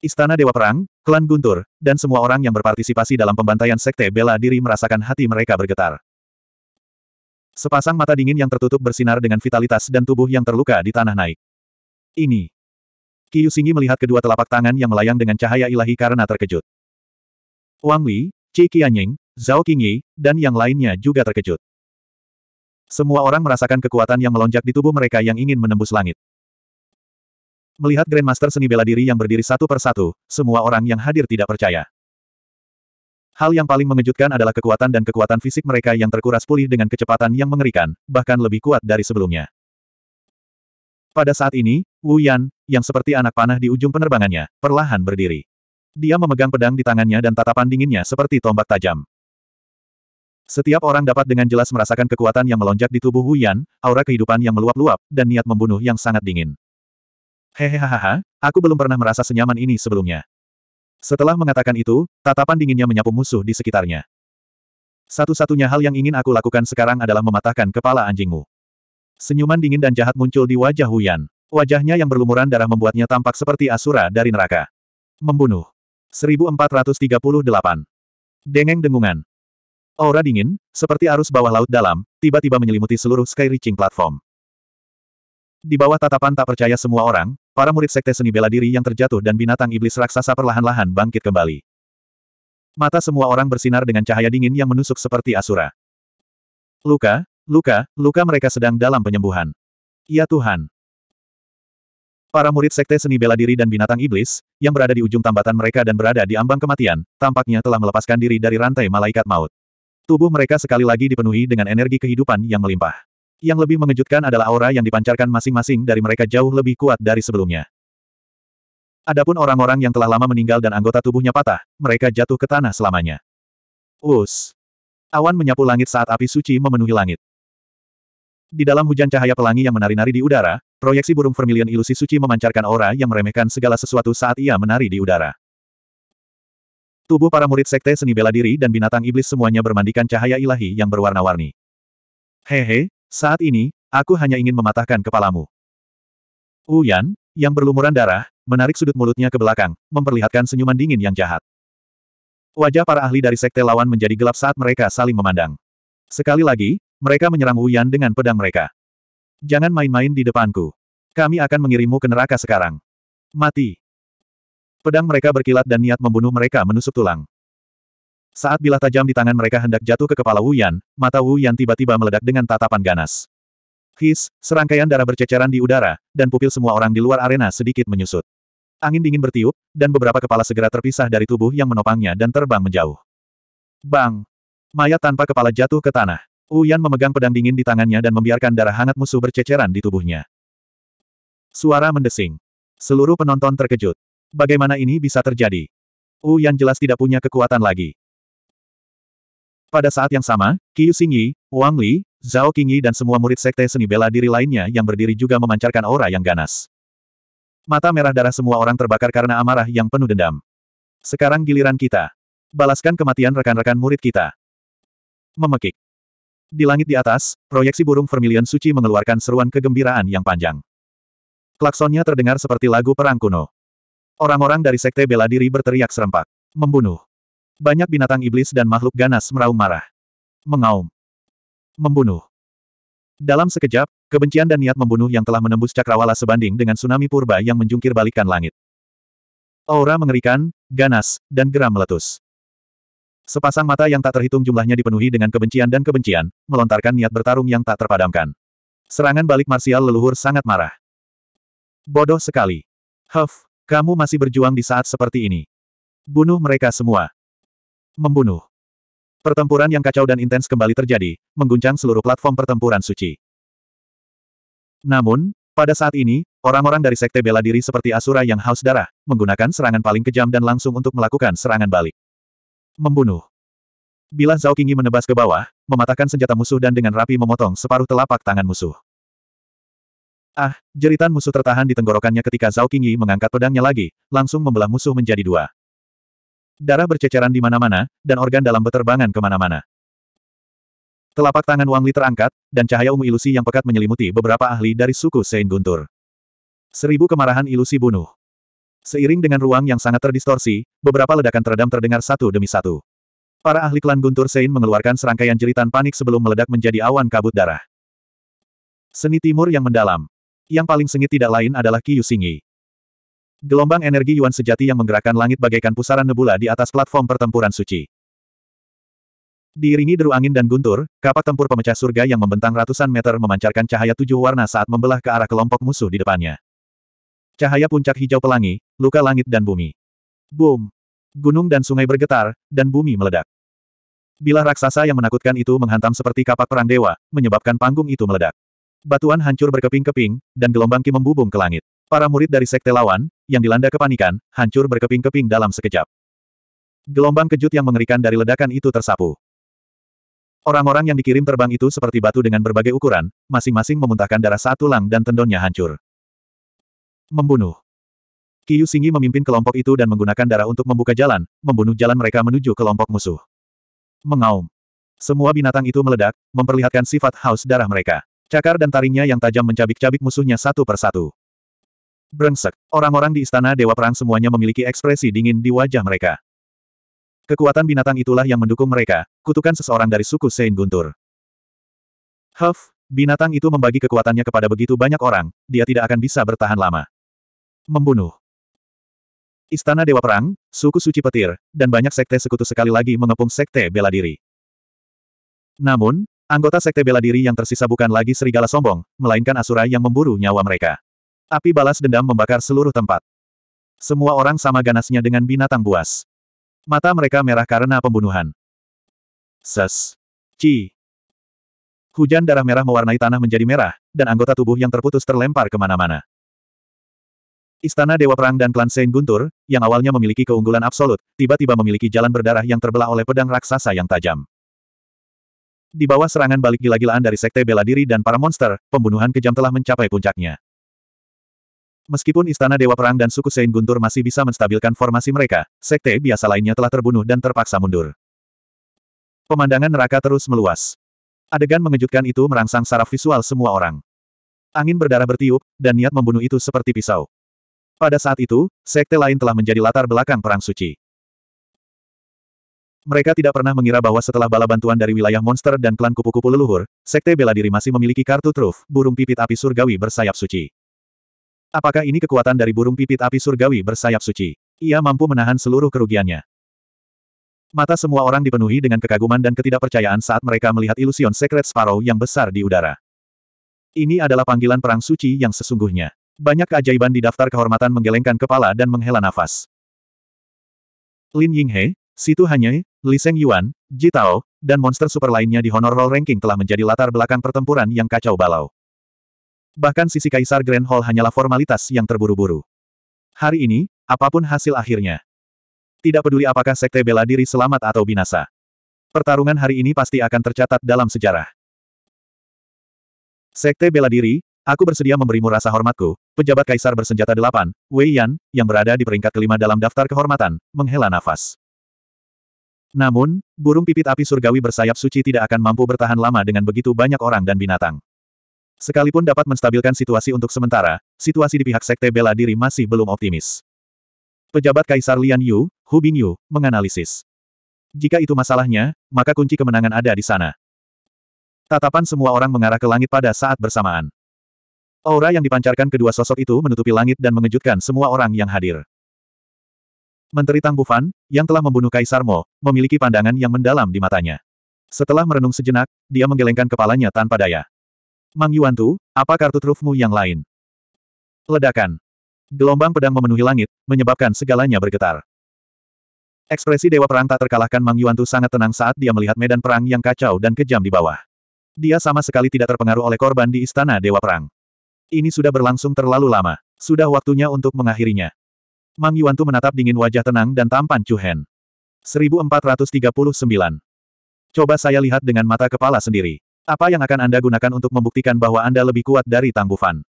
Speaker 1: Istana Dewa Perang, Klan Guntur, dan semua orang yang berpartisipasi dalam pembantaian sekte bela diri merasakan hati mereka bergetar. Sepasang mata dingin yang tertutup bersinar dengan vitalitas dan tubuh yang terluka di tanah naik. Ini. Kiyu Singi melihat kedua telapak tangan yang melayang dengan cahaya ilahi karena terkejut. Wang Li, Qi Qianying, Zhao Qingyi, dan yang lainnya juga terkejut. Semua orang merasakan kekuatan yang melonjak di tubuh mereka yang ingin menembus langit. Melihat Grandmaster seni bela diri yang berdiri satu persatu, semua orang yang hadir tidak percaya. Hal yang paling mengejutkan adalah kekuatan dan kekuatan fisik mereka yang terkuras pulih dengan kecepatan yang mengerikan, bahkan lebih kuat dari sebelumnya. Pada saat ini, Wu Yan, yang seperti anak panah di ujung penerbangannya, perlahan berdiri. Dia memegang pedang di tangannya dan tatapan dinginnya seperti tombak tajam. Setiap orang dapat dengan jelas merasakan kekuatan yang melonjak di tubuh Huyan, aura kehidupan yang meluap-luap, dan niat membunuh yang sangat dingin. Hehehaha, aku belum pernah merasa senyaman ini sebelumnya. Setelah mengatakan itu, tatapan dinginnya menyapu musuh di sekitarnya. Satu-satunya hal yang ingin aku lakukan sekarang adalah mematahkan kepala anjingmu. Senyuman dingin dan jahat muncul di wajah Huyan. Wajahnya yang berlumuran darah membuatnya tampak seperti asura dari neraka. Membunuh. 1438. Dengeng dengungan. Aura dingin, seperti arus bawah laut dalam, tiba-tiba menyelimuti seluruh sky reaching platform. Di bawah tatapan tak percaya semua orang, para murid sekte seni bela diri yang terjatuh dan binatang iblis raksasa perlahan-lahan bangkit kembali. Mata semua orang bersinar dengan cahaya dingin yang menusuk seperti asura. Luka, luka, luka mereka sedang dalam penyembuhan. Ya Tuhan. Para murid sekte seni bela diri dan binatang iblis, yang berada di ujung tambatan mereka dan berada di ambang kematian, tampaknya telah melepaskan diri dari rantai malaikat maut. Tubuh mereka sekali lagi dipenuhi dengan energi kehidupan yang melimpah. Yang lebih mengejutkan adalah aura yang dipancarkan masing-masing dari mereka jauh lebih kuat dari sebelumnya. Adapun orang-orang yang telah lama meninggal dan anggota tubuhnya patah, mereka jatuh ke tanah selamanya. Us. Awan menyapu langit saat api suci memenuhi langit. Di dalam hujan cahaya pelangi yang menari-nari di udara, proyeksi burung vermilion ilusi suci memancarkan aura yang meremehkan segala sesuatu saat ia menari di udara. Tubuh para murid sekte seni bela diri dan binatang iblis semuanya bermandikan cahaya ilahi yang berwarna-warni. Hehe, saat ini, aku hanya ingin mematahkan kepalamu. Uyan, yang berlumuran darah, menarik sudut mulutnya ke belakang, memperlihatkan senyuman dingin yang jahat. Wajah para ahli dari sekte lawan menjadi gelap saat mereka saling memandang. Sekali lagi, mereka menyerang Wu Yan dengan pedang mereka. Jangan main-main di depanku. Kami akan mengirimmu ke neraka sekarang. Mati. Pedang mereka berkilat dan niat membunuh mereka menusuk tulang. Saat bilah tajam di tangan mereka hendak jatuh ke kepala Wu Yan, mata Wu Yan tiba-tiba meledak dengan tatapan ganas. His, serangkaian darah berceceran di udara, dan pupil semua orang di luar arena sedikit menyusut. Angin dingin bertiup, dan beberapa kepala segera terpisah dari tubuh yang menopangnya dan terbang menjauh. Bang! Mayat tanpa kepala jatuh ke tanah. Uyan memegang pedang dingin di tangannya dan membiarkan darah hangat musuh berceceran di tubuhnya. Suara mendesing. Seluruh penonton terkejut. Bagaimana ini bisa terjadi? Uyan jelas tidak punya kekuatan lagi. Pada saat yang sama, Qiu Xingyi, Wang Li, Zhao Qingyi dan semua murid sekte seni bela diri lainnya yang berdiri juga memancarkan aura yang ganas. Mata merah darah semua orang terbakar karena amarah yang penuh dendam. Sekarang giliran kita. Balaskan kematian rekan-rekan murid kita. Memekik. Di langit di atas, proyeksi burung vermilion suci mengeluarkan seruan kegembiraan yang panjang. Klaksonnya terdengar seperti lagu perang kuno. Orang-orang dari sekte bela diri berteriak serempak. Membunuh. Banyak binatang iblis dan makhluk ganas meraung marah. Mengaum. Membunuh. Dalam sekejap, kebencian dan niat membunuh yang telah menembus cakrawala sebanding dengan tsunami purba yang menjungkir balikan langit. Aura mengerikan, ganas, dan geram meletus. Sepasang mata yang tak terhitung jumlahnya dipenuhi dengan kebencian dan kebencian, melontarkan niat bertarung yang tak terpadamkan. Serangan balik marsial leluhur sangat marah. Bodoh sekali. Huff, kamu masih berjuang di saat seperti ini. Bunuh mereka semua. Membunuh. Pertempuran yang kacau dan intens kembali terjadi, mengguncang seluruh platform pertempuran suci. Namun, pada saat ini, orang-orang dari sekte bela diri seperti Asura yang haus darah, menggunakan serangan paling kejam dan langsung untuk melakukan serangan balik. Membunuh. Bila Zhao Qingyi menebas ke bawah, mematahkan senjata musuh dan dengan rapi memotong separuh telapak tangan musuh. Ah, jeritan musuh tertahan di tenggorokannya ketika Zhao Qingyi mengangkat pedangnya lagi, langsung membelah musuh menjadi dua. Darah berceceran di mana-mana, dan organ dalam beterbangan kemana-mana. Telapak tangan Wang Li terangkat, dan cahaya ungu ilusi yang pekat menyelimuti beberapa ahli dari suku Sein Guntur. Seribu kemarahan ilusi bunuh. Seiring dengan ruang yang sangat terdistorsi, beberapa ledakan teredam terdengar satu demi satu. Para ahli klan Guntur Sein mengeluarkan serangkaian jeritan panik sebelum meledak menjadi awan kabut darah. Seni timur yang mendalam. Yang paling sengit tidak lain adalah Qiyu Singi. Gelombang energi Yuan sejati yang menggerakkan langit bagaikan pusaran nebula di atas platform pertempuran suci. Diiringi deru angin dan guntur, kapak tempur pemecah surga yang membentang ratusan meter memancarkan cahaya tujuh warna saat membelah ke arah kelompok musuh di depannya. Cahaya puncak hijau pelangi, luka langit dan bumi. Boom! Gunung dan sungai bergetar, dan bumi meledak. Bila raksasa yang menakutkan itu menghantam seperti kapak perang dewa, menyebabkan panggung itu meledak. Batuan hancur berkeping-keping, dan gelombang ki membubung ke langit. Para murid dari sekte lawan, yang dilanda kepanikan, hancur berkeping-keping dalam sekejap. Gelombang kejut yang mengerikan dari ledakan itu tersapu. Orang-orang yang dikirim terbang itu seperti batu dengan berbagai ukuran, masing-masing memuntahkan darah satu lang dan tendonnya hancur membunuh. Kiyu Singi memimpin kelompok itu dan menggunakan darah untuk membuka jalan, membunuh jalan mereka menuju kelompok musuh. Mengaum. Semua binatang itu meledak, memperlihatkan sifat haus darah mereka. Cakar dan taringnya yang tajam mencabik-cabik musuhnya satu persatu. Brengsek, orang-orang di istana Dewa Perang semuanya memiliki ekspresi dingin di wajah mereka. Kekuatan binatang itulah yang mendukung mereka, kutukan seseorang dari suku Sein Guntur. Huff, binatang itu membagi kekuatannya kepada begitu banyak orang, dia tidak akan bisa bertahan lama. Membunuh. Istana Dewa Perang, suku suci petir, dan banyak sekte sekutu sekali lagi mengepung sekte bela diri. Namun, anggota sekte bela diri yang tersisa bukan lagi serigala sombong, melainkan asura yang memburu nyawa mereka. Api balas dendam membakar seluruh tempat. Semua orang sama ganasnya dengan binatang buas. Mata mereka merah karena pembunuhan. Ses. Ci. Hujan darah merah mewarnai tanah menjadi merah, dan anggota tubuh yang terputus terlempar kemana-mana. Istana Dewa Perang dan klan Sein Guntur, yang awalnya memiliki keunggulan absolut, tiba-tiba memiliki jalan berdarah yang terbelah oleh pedang raksasa yang tajam. Di bawah serangan balik gila-gilaan dari Sekte Bela Diri dan para monster, pembunuhan kejam telah mencapai puncaknya. Meskipun Istana Dewa Perang dan suku Sein Guntur masih bisa menstabilkan formasi mereka, Sekte biasa lainnya telah terbunuh dan terpaksa mundur. Pemandangan neraka terus meluas. Adegan mengejutkan itu merangsang saraf visual semua orang. Angin berdarah bertiup, dan niat membunuh itu seperti pisau. Pada saat itu, sekte lain telah menjadi latar belakang Perang Suci. Mereka tidak pernah mengira bahwa setelah bala bantuan dari wilayah monster dan klan kupu-kupu leluhur, sekte bela diri masih memiliki kartu truf, burung pipit api surgawi bersayap suci. Apakah ini kekuatan dari burung pipit api surgawi bersayap suci? Ia mampu menahan seluruh kerugiannya. Mata semua orang dipenuhi dengan kekaguman dan ketidakpercayaan saat mereka melihat ilusion Secret Sparrow yang besar di udara. Ini adalah panggilan perang suci yang sesungguhnya. Banyak keajaiban di daftar kehormatan menggelengkan kepala dan menghela nafas. Lin Yinghe, Situ Hanye, Li Seng Yuan, Ji Tao, dan monster super lainnya di Honor Roll Ranking telah menjadi latar belakang pertempuran yang kacau balau. Bahkan sisi Kaisar Grand Hall hanyalah formalitas yang terburu-buru. Hari ini, apapun hasil akhirnya. Tidak peduli apakah sekte bela diri selamat atau binasa. Pertarungan hari ini pasti akan tercatat dalam sejarah. Sekte bela diri, Aku bersedia memberimu rasa hormatku, pejabat kaisar bersenjata delapan, Wei Yan, yang berada di peringkat kelima dalam daftar kehormatan, menghela nafas. Namun, burung pipit api surgawi bersayap suci tidak akan mampu bertahan lama dengan begitu banyak orang dan binatang. Sekalipun dapat menstabilkan situasi untuk sementara, situasi di pihak sekte bela diri masih belum optimis. Pejabat Kaisar Lian Yu, Hu Bing Yu menganalisis. Jika itu masalahnya, maka kunci kemenangan ada di sana. Tatapan semua orang mengarah ke langit pada saat bersamaan. Aura yang dipancarkan kedua sosok itu menutupi langit dan mengejutkan semua orang yang hadir. Menteri Tang Bufan, yang telah membunuh Kaisar Mo, memiliki pandangan yang mendalam di matanya. Setelah merenung sejenak, dia menggelengkan kepalanya tanpa daya. Mang Yuan Tu, apa kartu trufmu yang lain? Ledakan. Gelombang pedang memenuhi langit, menyebabkan segalanya bergetar. Ekspresi Dewa Perang tak terkalahkan Mang Yuan Tu sangat tenang saat dia melihat medan perang yang kacau dan kejam di bawah. Dia sama sekali tidak terpengaruh oleh korban di Istana Dewa Perang. Ini sudah berlangsung terlalu lama. Sudah waktunya untuk mengakhirinya. Mang Yuantu menatap dingin wajah tenang dan tampan Chu Hen. 1439. Coba saya lihat dengan mata kepala sendiri. Apa yang akan Anda gunakan untuk membuktikan bahwa Anda lebih kuat dari Tang Bufan?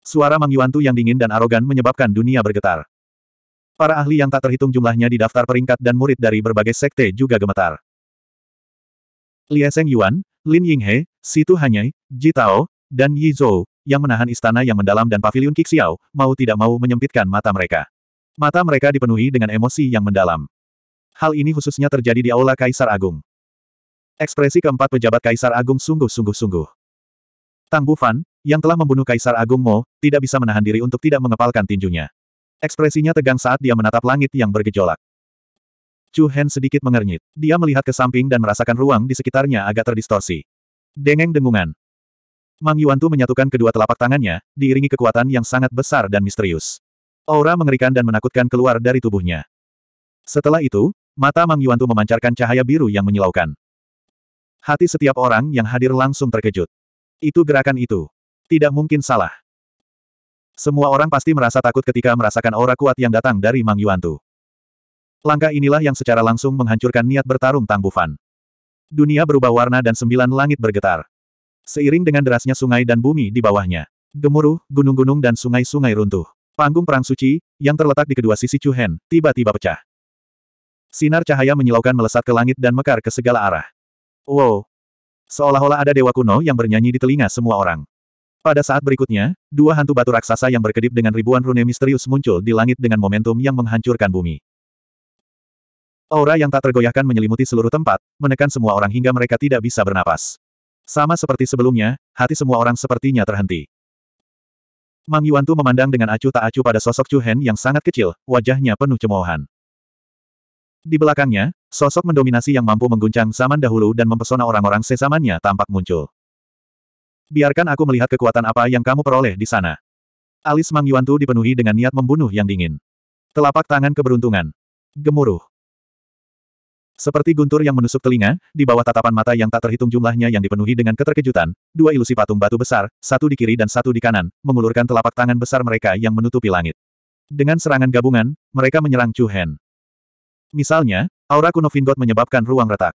Speaker 1: Suara Mang Yuantu yang dingin dan arogan menyebabkan dunia bergetar. Para ahli yang tak terhitung jumlahnya di daftar peringkat dan murid dari berbagai sekte juga gemetar. Lia Seng Yuan, Lin Yinghe, Situ Hanyai, Ji Tao, dan Yi Zhou, yang menahan istana yang mendalam dan paviliun Kixiao mau tidak mau menyempitkan mata mereka. Mata mereka dipenuhi dengan emosi yang mendalam. Hal ini khususnya terjadi di Aula Kaisar Agung. Ekspresi keempat pejabat Kaisar Agung sungguh-sungguh-sungguh. Tang Bufan, yang telah membunuh Kaisar Agung Mo, tidak bisa menahan diri untuk tidak mengepalkan tinjunya. Ekspresinya tegang saat dia menatap langit yang bergejolak. Chu Hen sedikit mengernyit. Dia melihat ke samping dan merasakan ruang di sekitarnya agak terdistorsi. Dengeng dengungan. Mang Yuantu menyatukan kedua telapak tangannya, diiringi kekuatan yang sangat besar dan misterius. Aura mengerikan dan menakutkan keluar dari tubuhnya. Setelah itu, mata Mang Yuantu memancarkan cahaya biru yang menyilaukan. Hati setiap orang yang hadir langsung terkejut. Itu gerakan itu. Tidak mungkin salah. Semua orang pasti merasa takut ketika merasakan aura kuat yang datang dari Mang Yuantu. Langkah inilah yang secara langsung menghancurkan niat bertarung Tang Bufan. Dunia berubah warna dan sembilan langit bergetar. Seiring dengan derasnya sungai dan bumi di bawahnya. Gemuruh, gunung-gunung dan sungai-sungai runtuh. Panggung Perang Suci, yang terletak di kedua sisi Chuhen, tiba-tiba pecah. Sinar cahaya menyilaukan melesat ke langit dan mekar ke segala arah. Wow! Seolah-olah ada dewa kuno yang bernyanyi di telinga semua orang. Pada saat berikutnya, dua hantu batu raksasa yang berkedip dengan ribuan rune misterius muncul di langit dengan momentum yang menghancurkan bumi. Aura yang tak tergoyahkan menyelimuti seluruh tempat, menekan semua orang hingga mereka tidak bisa bernapas. Sama seperti sebelumnya, hati semua orang sepertinya terhenti. Mang Yuan Tu memandang dengan acuh tak acuh pada sosok Chu Hen yang sangat kecil, wajahnya penuh cemoohan. Di belakangnya, sosok mendominasi yang mampu mengguncang zaman dahulu dan mempesona orang-orang sesamanya tampak muncul. Biarkan aku melihat kekuatan apa yang kamu peroleh di sana. Alis Mang Yuan Tu dipenuhi dengan niat membunuh yang dingin. Telapak tangan keberuntungan. Gemuruh. Seperti guntur yang menusuk telinga, di bawah tatapan mata yang tak terhitung jumlahnya yang dipenuhi dengan keterkejutan, dua ilusi patung batu besar, satu di kiri dan satu di kanan, mengulurkan telapak tangan besar mereka yang menutupi langit. Dengan serangan gabungan, mereka menyerang Chu Hen. Misalnya, aura kuno Vingot menyebabkan ruang retak.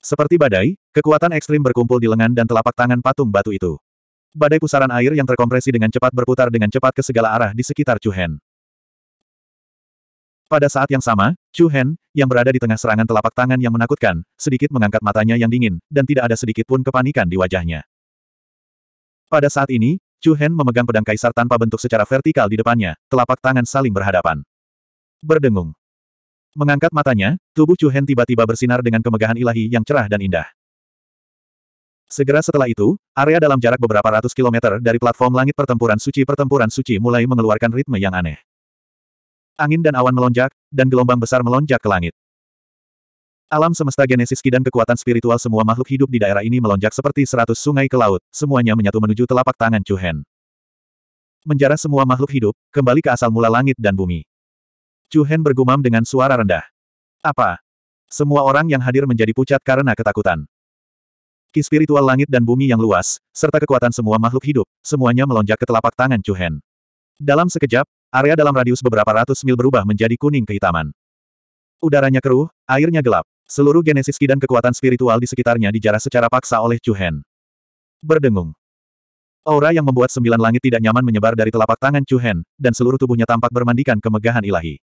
Speaker 1: Seperti badai, kekuatan ekstrim berkumpul di lengan dan telapak tangan patung batu itu. Badai pusaran air yang terkompresi dengan cepat berputar dengan cepat ke segala arah di sekitar Chu Hen. Pada saat yang sama, Chu Hen, yang berada di tengah serangan telapak tangan yang menakutkan, sedikit mengangkat matanya yang dingin, dan tidak ada sedikit pun kepanikan di wajahnya. Pada saat ini, Chu Hen memegang pedang kaisar tanpa bentuk secara vertikal di depannya, telapak tangan saling berhadapan. Berdengung. Mengangkat matanya, tubuh Chu Hen tiba-tiba bersinar dengan kemegahan ilahi yang cerah dan indah. Segera setelah itu, area dalam jarak beberapa ratus kilometer dari platform langit pertempuran suci pertempuran suci mulai mengeluarkan ritme yang aneh. Angin dan awan melonjak, dan gelombang besar melonjak ke langit. Alam semesta genesis ki dan kekuatan spiritual semua makhluk hidup di daerah ini melonjak seperti seratus sungai ke laut, semuanya menyatu menuju telapak tangan Chu Menjarah semua makhluk hidup, kembali ke asal mula langit dan bumi. Chu bergumam dengan suara rendah. Apa? Semua orang yang hadir menjadi pucat karena ketakutan. Ki spiritual langit dan bumi yang luas, serta kekuatan semua makhluk hidup, semuanya melonjak ke telapak tangan Chu Dalam sekejap, Area dalam radius beberapa ratus mil berubah menjadi kuning kehitaman. Udaranya keruh, airnya gelap. Seluruh genesis ki dan kekuatan spiritual di sekitarnya dijarah secara paksa oleh Chu Hen. Berdengung. Aura yang membuat sembilan langit tidak nyaman menyebar dari telapak tangan Chu Hen, dan seluruh tubuhnya tampak bermandikan kemegahan ilahi.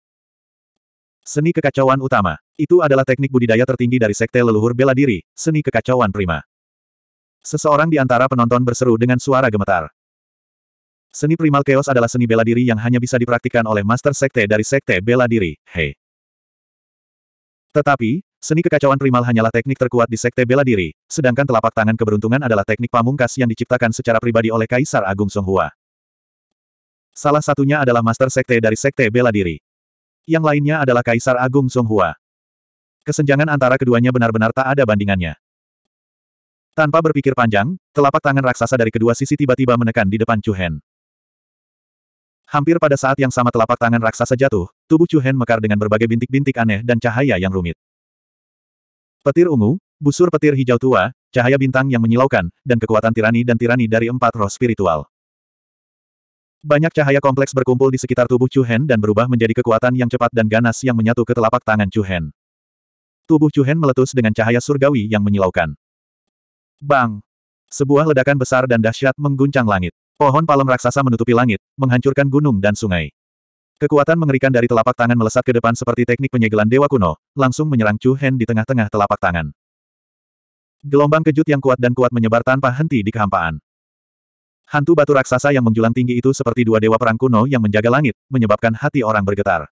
Speaker 1: Seni kekacauan utama. Itu adalah teknik budidaya tertinggi dari sekte leluhur bela diri, seni kekacauan prima. Seseorang di antara penonton berseru dengan suara gemetar. Seni primal chaos adalah seni bela diri yang hanya bisa dipraktikkan oleh master sekte dari sekte bela diri, Hei. Tetapi, seni kekacauan primal hanyalah teknik terkuat di sekte bela diri, sedangkan telapak tangan keberuntungan adalah teknik pamungkas yang diciptakan secara pribadi oleh Kaisar Agung Songhua. Salah satunya adalah master sekte dari sekte bela diri. Yang lainnya adalah Kaisar Agung Songhua. Kesenjangan antara keduanya benar-benar tak ada bandingannya. Tanpa berpikir panjang, telapak tangan raksasa dari kedua sisi tiba-tiba menekan di depan Chu Hen. Hampir pada saat yang sama telapak tangan raksasa jatuh, tubuh Chu Hen mekar dengan berbagai bintik-bintik aneh dan cahaya yang rumit. Petir ungu, busur petir hijau tua, cahaya bintang yang menyilaukan, dan kekuatan tirani dan tirani dari empat roh spiritual. Banyak cahaya kompleks berkumpul di sekitar tubuh Chu Hen dan berubah menjadi kekuatan yang cepat dan ganas yang menyatu ke telapak tangan Chu Hen. Tubuh Chu Hen meletus dengan cahaya surgawi yang menyilaukan. Bang! Sebuah ledakan besar dan dahsyat mengguncang langit. Pohon palem raksasa menutupi langit, menghancurkan gunung dan sungai. Kekuatan mengerikan dari telapak tangan melesat ke depan seperti teknik penyegelan dewa kuno, langsung menyerang Chu Hen di tengah-tengah telapak tangan. Gelombang kejut yang kuat dan kuat menyebar tanpa henti di kehampaan. Hantu batu raksasa yang menjulang tinggi itu seperti dua dewa perang kuno yang menjaga langit, menyebabkan hati orang bergetar.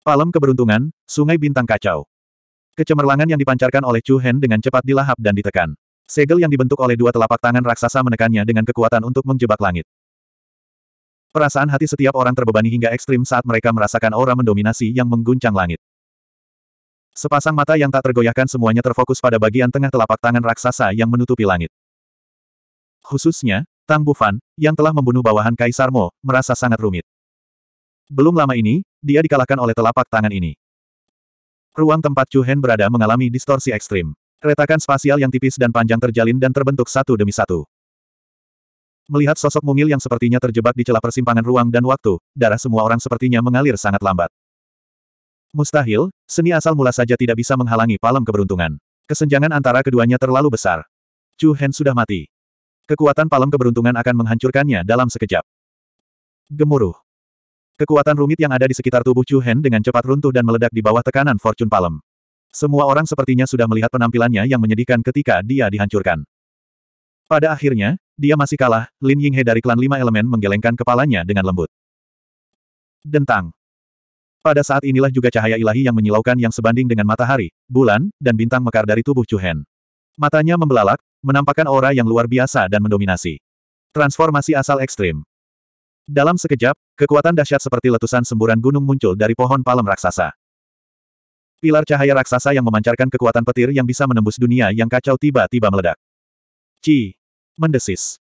Speaker 1: Palem keberuntungan, sungai bintang kacau. Kecemerlangan yang dipancarkan oleh Chu Hen dengan cepat dilahap dan ditekan. Segel yang dibentuk oleh dua telapak tangan raksasa menekannya dengan kekuatan untuk menjebak langit. Perasaan hati setiap orang terbebani hingga ekstrim saat mereka merasakan aura mendominasi yang mengguncang langit. Sepasang mata yang tak tergoyahkan semuanya terfokus pada bagian tengah telapak tangan raksasa yang menutupi langit. Khususnya, Tang Bufan, yang telah membunuh bawahan Kaisar Mo, merasa sangat rumit. Belum lama ini, dia dikalahkan oleh telapak tangan ini. Ruang tempat Chu Hen berada mengalami distorsi ekstrim. Retakan spasial yang tipis dan panjang terjalin dan terbentuk satu demi satu. Melihat sosok mungil yang sepertinya terjebak di celah persimpangan ruang dan waktu, darah semua orang sepertinya mengalir sangat lambat. Mustahil, seni asal mula saja tidak bisa menghalangi palem keberuntungan. Kesenjangan antara keduanya terlalu besar. Chu Hen sudah mati. Kekuatan palem keberuntungan akan menghancurkannya dalam sekejap. Gemuruh. Kekuatan rumit yang ada di sekitar tubuh Chu Hen dengan cepat runtuh dan meledak di bawah tekanan Fortune Palem. Semua orang sepertinya sudah melihat penampilannya yang menyedihkan ketika dia dihancurkan. Pada akhirnya, dia masih kalah, Lin Yinghe dari klan lima elemen menggelengkan kepalanya dengan lembut. Dentang. Pada saat inilah juga cahaya ilahi yang menyilaukan yang sebanding dengan matahari, bulan, dan bintang mekar dari tubuh Chuhen. Matanya membelalak, menampakkan aura yang luar biasa dan mendominasi. Transformasi asal ekstrim. Dalam sekejap, kekuatan dahsyat seperti letusan semburan gunung muncul dari pohon palem raksasa. Pilar cahaya raksasa yang memancarkan kekuatan petir yang bisa menembus dunia yang kacau tiba-tiba meledak. Ci. Mendesis.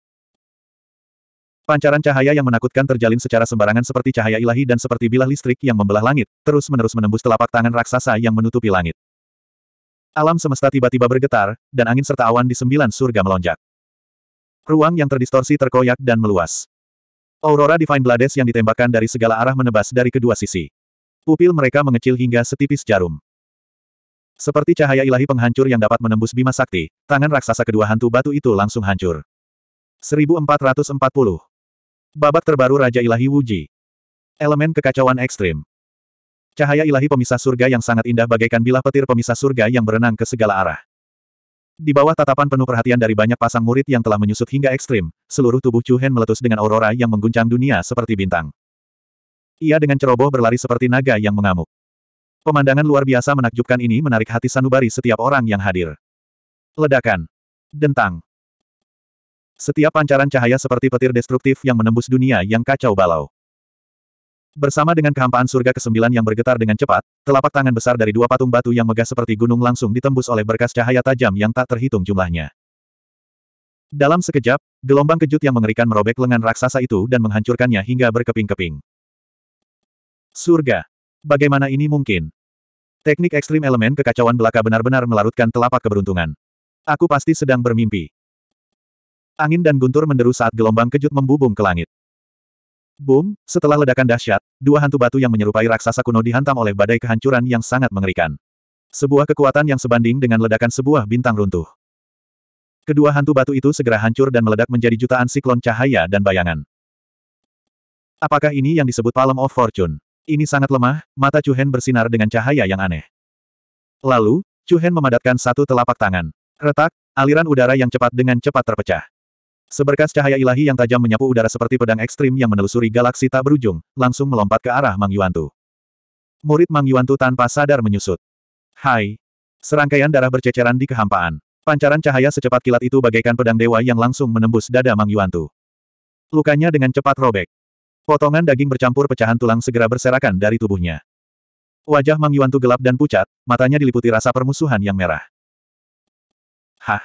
Speaker 1: Pancaran cahaya yang menakutkan terjalin secara sembarangan seperti cahaya ilahi dan seperti bilah listrik yang membelah langit, terus-menerus menembus telapak tangan raksasa yang menutupi langit. Alam semesta tiba-tiba bergetar, dan angin serta awan di sembilan surga melonjak. Ruang yang terdistorsi terkoyak dan meluas. Aurora Divine Blades yang ditembakkan dari segala arah menebas dari kedua sisi. Pupil mereka mengecil hingga setipis jarum. Seperti cahaya ilahi penghancur yang dapat menembus bima sakti, tangan raksasa kedua hantu batu itu langsung hancur. 1440. Babak terbaru Raja Ilahi Wuji. Elemen kekacauan ekstrim. Cahaya ilahi pemisah surga yang sangat indah bagaikan bilah petir pemisah surga yang berenang ke segala arah. Di bawah tatapan penuh perhatian dari banyak pasang murid yang telah menyusut hingga ekstrim, seluruh tubuh Chu Hen meletus dengan aurora yang mengguncang dunia seperti bintang. Ia dengan ceroboh berlari seperti naga yang mengamuk. Pemandangan luar biasa menakjubkan ini menarik hati sanubari setiap orang yang hadir. Ledakan. Dentang. Setiap pancaran cahaya seperti petir destruktif yang menembus dunia yang kacau balau. Bersama dengan kehampaan surga kesembilan yang bergetar dengan cepat, telapak tangan besar dari dua patung batu yang megah seperti gunung langsung ditembus oleh berkas cahaya tajam yang tak terhitung jumlahnya. Dalam sekejap, gelombang kejut yang mengerikan merobek lengan raksasa itu dan menghancurkannya hingga berkeping-keping. Surga. Bagaimana ini mungkin? Teknik ekstrim elemen kekacauan belaka benar-benar melarutkan telapak keberuntungan. Aku pasti sedang bermimpi. Angin dan guntur menderu saat gelombang kejut membubung ke langit. Boom, setelah ledakan dahsyat, dua hantu batu yang menyerupai raksasa kuno dihantam oleh badai kehancuran yang sangat mengerikan. Sebuah kekuatan yang sebanding dengan ledakan sebuah bintang runtuh. Kedua hantu batu itu segera hancur dan meledak menjadi jutaan siklon cahaya dan bayangan. Apakah ini yang disebut Palm of Fortune? Ini sangat lemah, mata Chuhen bersinar dengan cahaya yang aneh. Lalu, Chuhen memadatkan satu telapak tangan. Retak, aliran udara yang cepat dengan cepat terpecah. Seberkas cahaya ilahi yang tajam menyapu udara seperti pedang ekstrim yang menelusuri galaksi tak berujung, langsung melompat ke arah Mang Yuantu. Murid Mang Yuantu tanpa sadar menyusut. Hai! Serangkaian darah berceceran di kehampaan. Pancaran cahaya secepat kilat itu bagaikan pedang dewa yang langsung menembus dada Mang Yuantu. Lukanya dengan cepat robek. Potongan daging bercampur pecahan tulang segera berserakan dari tubuhnya. Wajah Mang Yuan Tu gelap dan pucat, matanya diliputi rasa permusuhan yang merah. Hah!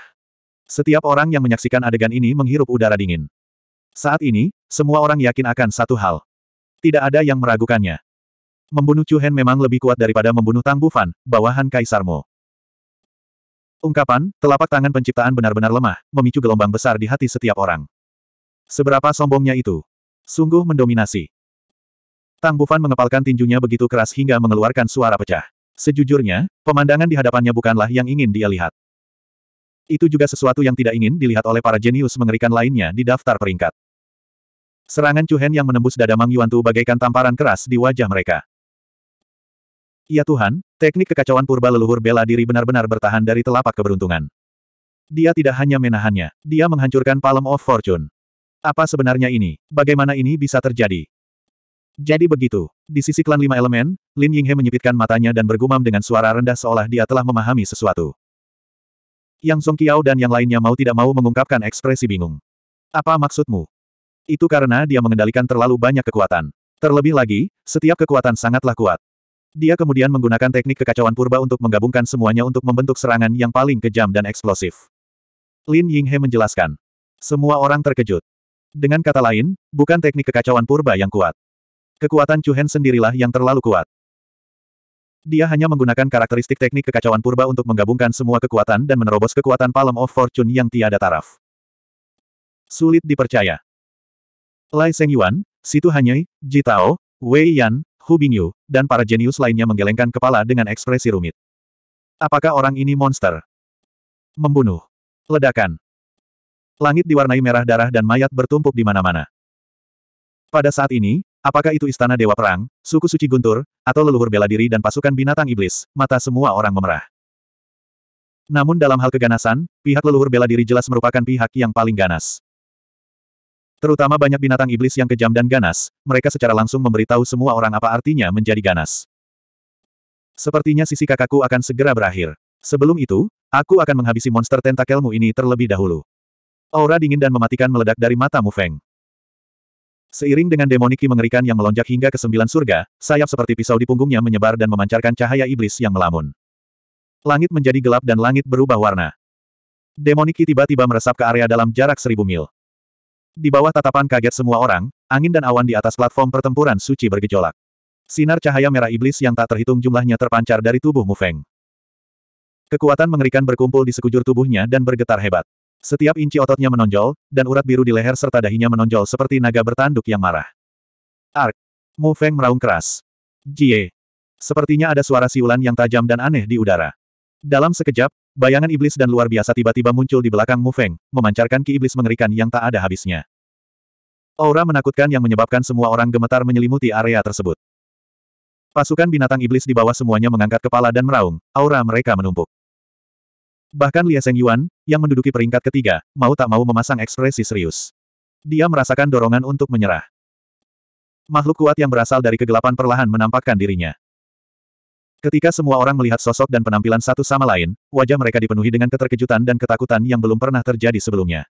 Speaker 1: Setiap orang yang menyaksikan adegan ini menghirup udara dingin. Saat ini, semua orang yakin akan satu hal. Tidak ada yang meragukannya. Membunuh Chu Hen memang lebih kuat daripada membunuh Tang Bufan, bawahan Kaisarmu. Ungkapan, telapak tangan penciptaan benar-benar lemah, memicu gelombang besar di hati setiap orang. Seberapa sombongnya itu? Sungguh mendominasi. Tang Bufan mengepalkan tinjunya begitu keras hingga mengeluarkan suara pecah. Sejujurnya, pemandangan di hadapannya bukanlah yang ingin dia lihat. Itu juga sesuatu yang tidak ingin dilihat oleh para jenius mengerikan lainnya di daftar peringkat. Serangan Hen yang menembus dada Mang Yuan Tu bagaikan tamparan keras di wajah mereka. Ya Tuhan, teknik kekacauan purba leluhur bela diri benar-benar bertahan dari telapak keberuntungan. Dia tidak hanya menahannya, dia menghancurkan Palm of Fortune. Apa sebenarnya ini? Bagaimana ini bisa terjadi? Jadi begitu. Di sisi klan lima elemen, Lin Yinghe menyipitkan matanya dan bergumam dengan suara rendah seolah dia telah memahami sesuatu. Yang Song Qiao dan yang lainnya mau tidak mau mengungkapkan ekspresi bingung. Apa maksudmu? Itu karena dia mengendalikan terlalu banyak kekuatan. Terlebih lagi, setiap kekuatan sangatlah kuat. Dia kemudian menggunakan teknik kekacauan purba untuk menggabungkan semuanya untuk membentuk serangan yang paling kejam dan eksplosif. Lin Yinghe menjelaskan. Semua orang terkejut. Dengan kata lain, bukan teknik kekacauan purba yang kuat. Kekuatan Chu Hen sendirilah yang terlalu kuat. Dia hanya menggunakan karakteristik teknik kekacauan purba untuk menggabungkan semua kekuatan dan menerobos kekuatan Palm of Fortune yang tiada taraf. Sulit dipercaya. Lai Seng Yuan, Situ Hanyi, Ji Tao, Wei Yan, Hu Bingyu, dan para jenius lainnya menggelengkan kepala dengan ekspresi rumit. Apakah orang ini monster? Membunuh. Ledakan. Langit diwarnai merah darah dan mayat bertumpuk di mana-mana. Pada saat ini, apakah itu istana Dewa Perang, suku suci Guntur, atau leluhur bela diri dan pasukan binatang iblis, mata semua orang memerah. Namun dalam hal keganasan, pihak leluhur bela diri jelas merupakan pihak yang paling ganas. Terutama banyak binatang iblis yang kejam dan ganas, mereka secara langsung memberitahu semua orang apa artinya menjadi ganas. Sepertinya sisi kakakku akan segera berakhir. Sebelum itu, aku akan menghabisi monster tentakelmu ini terlebih dahulu. Aura dingin dan mematikan meledak dari mata Mu Feng. Seiring dengan demoniki mengerikan yang melonjak hingga ke sembilan surga, sayap seperti pisau di punggungnya menyebar dan memancarkan cahaya iblis yang melamun. Langit menjadi gelap dan langit berubah warna. Demoniki tiba-tiba meresap ke area dalam jarak seribu mil. Di bawah tatapan kaget semua orang, angin dan awan di atas platform pertempuran suci bergejolak. Sinar cahaya merah iblis yang tak terhitung jumlahnya terpancar dari tubuh Mu Feng. Kekuatan mengerikan berkumpul di sekujur tubuhnya dan bergetar hebat. Setiap inci ototnya menonjol, dan urat biru di leher serta dahinya menonjol seperti naga bertanduk yang marah. Ark! Mu Feng meraung keras. Jie! Sepertinya ada suara siulan yang tajam dan aneh di udara. Dalam sekejap, bayangan iblis dan luar biasa tiba-tiba muncul di belakang Mu Feng, memancarkan ki iblis mengerikan yang tak ada habisnya. Aura menakutkan yang menyebabkan semua orang gemetar menyelimuti area tersebut. Pasukan binatang iblis di bawah semuanya mengangkat kepala dan meraung, aura mereka menumpuk. Bahkan Lia Seng Yuan, yang menduduki peringkat ketiga, mau tak mau memasang ekspresi serius. Dia merasakan dorongan untuk menyerah. Makhluk kuat yang berasal dari kegelapan perlahan menampakkan dirinya. Ketika semua orang melihat sosok dan penampilan satu sama lain, wajah mereka dipenuhi dengan keterkejutan dan ketakutan yang belum pernah terjadi sebelumnya.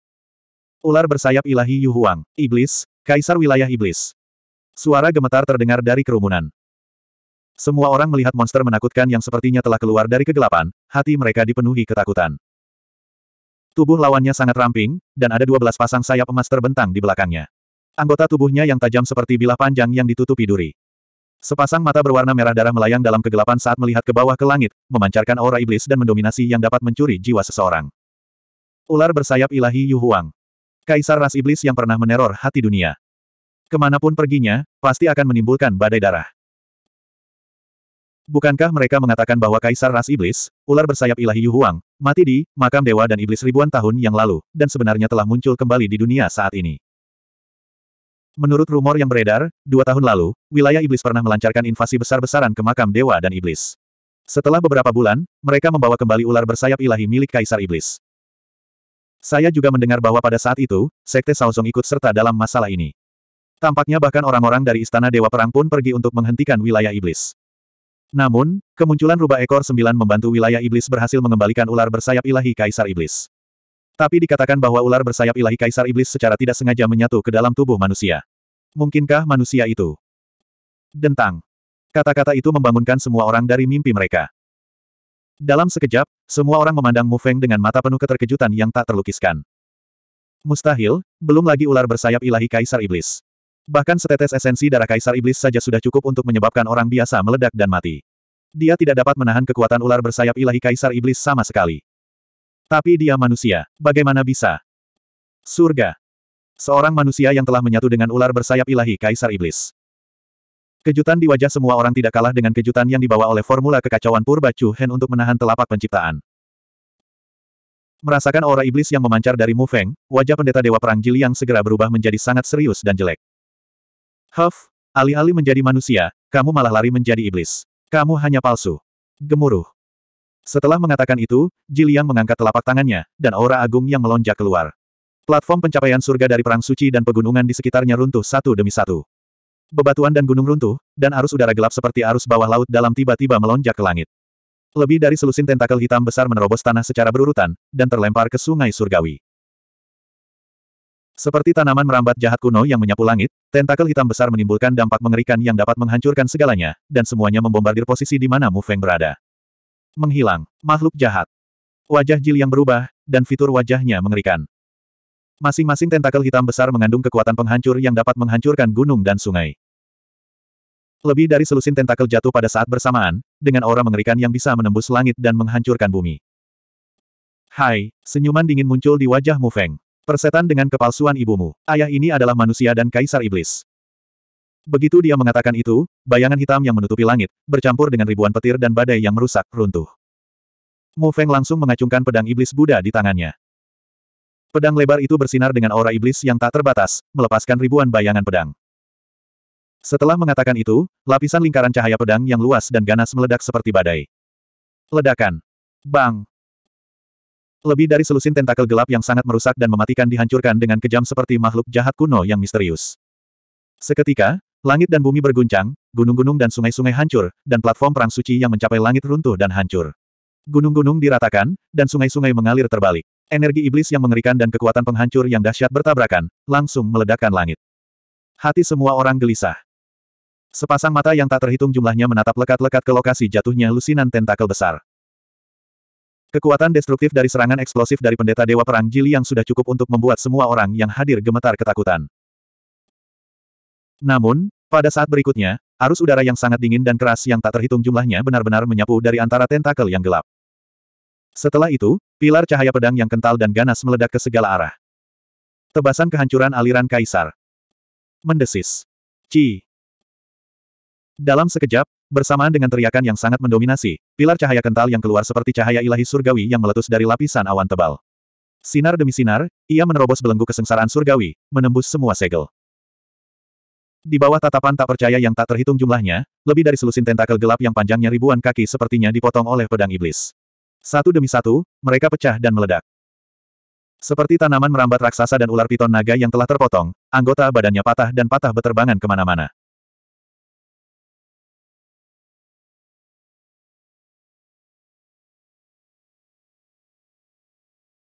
Speaker 1: Ular bersayap ilahi Yu Huang, Iblis, Kaisar Wilayah Iblis. Suara gemetar terdengar dari kerumunan. Semua orang melihat monster menakutkan yang sepertinya telah keluar dari kegelapan, hati mereka dipenuhi ketakutan. Tubuh lawannya sangat ramping, dan ada 12 pasang sayap emas terbentang di belakangnya. Anggota tubuhnya yang tajam seperti bilah panjang yang ditutupi duri. Sepasang mata berwarna merah darah melayang dalam kegelapan saat melihat ke bawah ke langit, memancarkan aura iblis dan mendominasi yang dapat mencuri jiwa seseorang. Ular bersayap ilahi Yu Huang. Kaisar ras iblis yang pernah meneror hati dunia. Kemanapun perginya, pasti akan menimbulkan badai darah. Bukankah mereka mengatakan bahwa Kaisar Ras Iblis, ular bersayap ilahi Yu Huang, mati di makam dewa dan iblis ribuan tahun yang lalu, dan sebenarnya telah muncul kembali di dunia saat ini? Menurut rumor yang beredar, dua tahun lalu, wilayah iblis pernah melancarkan invasi besar-besaran ke makam dewa dan iblis. Setelah beberapa bulan, mereka membawa kembali ular bersayap ilahi milik Kaisar Iblis. Saya juga mendengar bahwa pada saat itu, Sekte Saozong ikut serta dalam masalah ini. Tampaknya bahkan orang-orang dari Istana Dewa Perang pun pergi untuk menghentikan wilayah iblis. Namun, kemunculan rubah ekor sembilan membantu wilayah iblis berhasil mengembalikan ular bersayap ilahi Kaisar Iblis. Tapi dikatakan bahwa ular bersayap ilahi Kaisar Iblis secara tidak sengaja menyatu ke dalam tubuh manusia. Mungkinkah manusia itu? Dentang. Kata-kata itu membangunkan semua orang dari mimpi mereka. Dalam sekejap, semua orang memandang Mu Feng dengan mata penuh keterkejutan yang tak terlukiskan. Mustahil, belum lagi ular bersayap ilahi Kaisar Iblis. Bahkan setetes esensi darah kaisar iblis saja sudah cukup untuk menyebabkan orang biasa meledak dan mati. Dia tidak dapat menahan kekuatan ular bersayap ilahi kaisar iblis sama sekali. Tapi dia manusia. Bagaimana bisa? Surga. Seorang manusia yang telah menyatu dengan ular bersayap ilahi kaisar iblis. Kejutan di wajah semua orang tidak kalah dengan kejutan yang dibawa oleh formula kekacauan purba Chu Hen untuk menahan telapak penciptaan. Merasakan aura iblis yang memancar dari Mu Feng, wajah pendeta Dewa Perang Jiliang segera berubah menjadi sangat serius dan jelek. Huff, alih-alih menjadi manusia, kamu malah lari menjadi iblis. Kamu hanya palsu. Gemuruh. Setelah mengatakan itu, Jiliang mengangkat telapak tangannya, dan aura agung yang melonjak keluar. Platform pencapaian surga dari Perang Suci dan pegunungan di sekitarnya runtuh satu demi satu. Bebatuan dan gunung runtuh, dan arus udara gelap seperti arus bawah laut dalam tiba-tiba melonjak ke langit. Lebih dari selusin tentakel hitam besar menerobos tanah secara berurutan, dan terlempar ke sungai surgawi. Seperti tanaman merambat jahat kuno yang menyapu langit, tentakel hitam besar menimbulkan dampak mengerikan yang dapat menghancurkan segalanya, dan semuanya membombardir posisi di mana Mu Feng berada. Menghilang. Makhluk jahat. Wajah Jil yang berubah, dan fitur wajahnya mengerikan. Masing-masing tentakel hitam besar mengandung kekuatan penghancur yang dapat menghancurkan gunung dan sungai. Lebih dari selusin tentakel jatuh pada saat bersamaan, dengan aura mengerikan yang bisa menembus langit dan menghancurkan bumi. Hai, senyuman dingin muncul di wajah Mu Feng. Persetan dengan kepalsuan ibumu. Ayah ini adalah manusia dan kaisar iblis. Begitu dia mengatakan itu, bayangan hitam yang menutupi langit, bercampur dengan ribuan petir dan badai yang merusak, runtuh. Mu Feng langsung mengacungkan pedang iblis Buddha di tangannya. Pedang lebar itu bersinar dengan aura iblis yang tak terbatas, melepaskan ribuan bayangan pedang. Setelah mengatakan itu, lapisan lingkaran cahaya pedang yang luas dan ganas meledak seperti badai. Ledakan. Bang! Lebih dari selusin tentakel gelap yang sangat merusak dan mematikan dihancurkan dengan kejam seperti makhluk jahat kuno yang misterius. Seketika, langit dan bumi berguncang, gunung-gunung dan sungai-sungai hancur, dan platform perang suci yang mencapai langit runtuh dan hancur. Gunung-gunung diratakan, dan sungai-sungai mengalir terbalik. Energi iblis yang mengerikan dan kekuatan penghancur yang dahsyat bertabrakan, langsung meledakkan langit. Hati semua orang gelisah. Sepasang mata yang tak terhitung jumlahnya menatap lekat-lekat ke lokasi jatuhnya lusinan tentakel besar. Kekuatan destruktif dari serangan eksplosif dari pendeta Dewa Perang Jili yang sudah cukup untuk membuat semua orang yang hadir gemetar ketakutan. Namun, pada saat berikutnya, arus udara yang sangat dingin dan keras yang tak terhitung jumlahnya benar-benar menyapu dari antara tentakel yang gelap. Setelah itu, pilar cahaya pedang yang kental dan ganas meledak ke segala arah. Tebasan kehancuran aliran kaisar. Mendesis. Ci. Dalam sekejap, Bersamaan dengan teriakan yang sangat mendominasi, pilar cahaya kental yang keluar seperti cahaya ilahi surgawi yang meletus dari lapisan awan tebal. Sinar demi sinar, ia menerobos belenggu kesengsaraan surgawi, menembus semua segel. Di bawah tatapan tak percaya yang tak terhitung jumlahnya, lebih dari selusin tentakel gelap yang panjangnya ribuan kaki sepertinya dipotong oleh pedang iblis. Satu demi satu, mereka pecah dan meledak. Seperti tanaman merambat raksasa dan ular piton naga yang telah terpotong, anggota badannya patah dan patah beterbangan kemana-mana.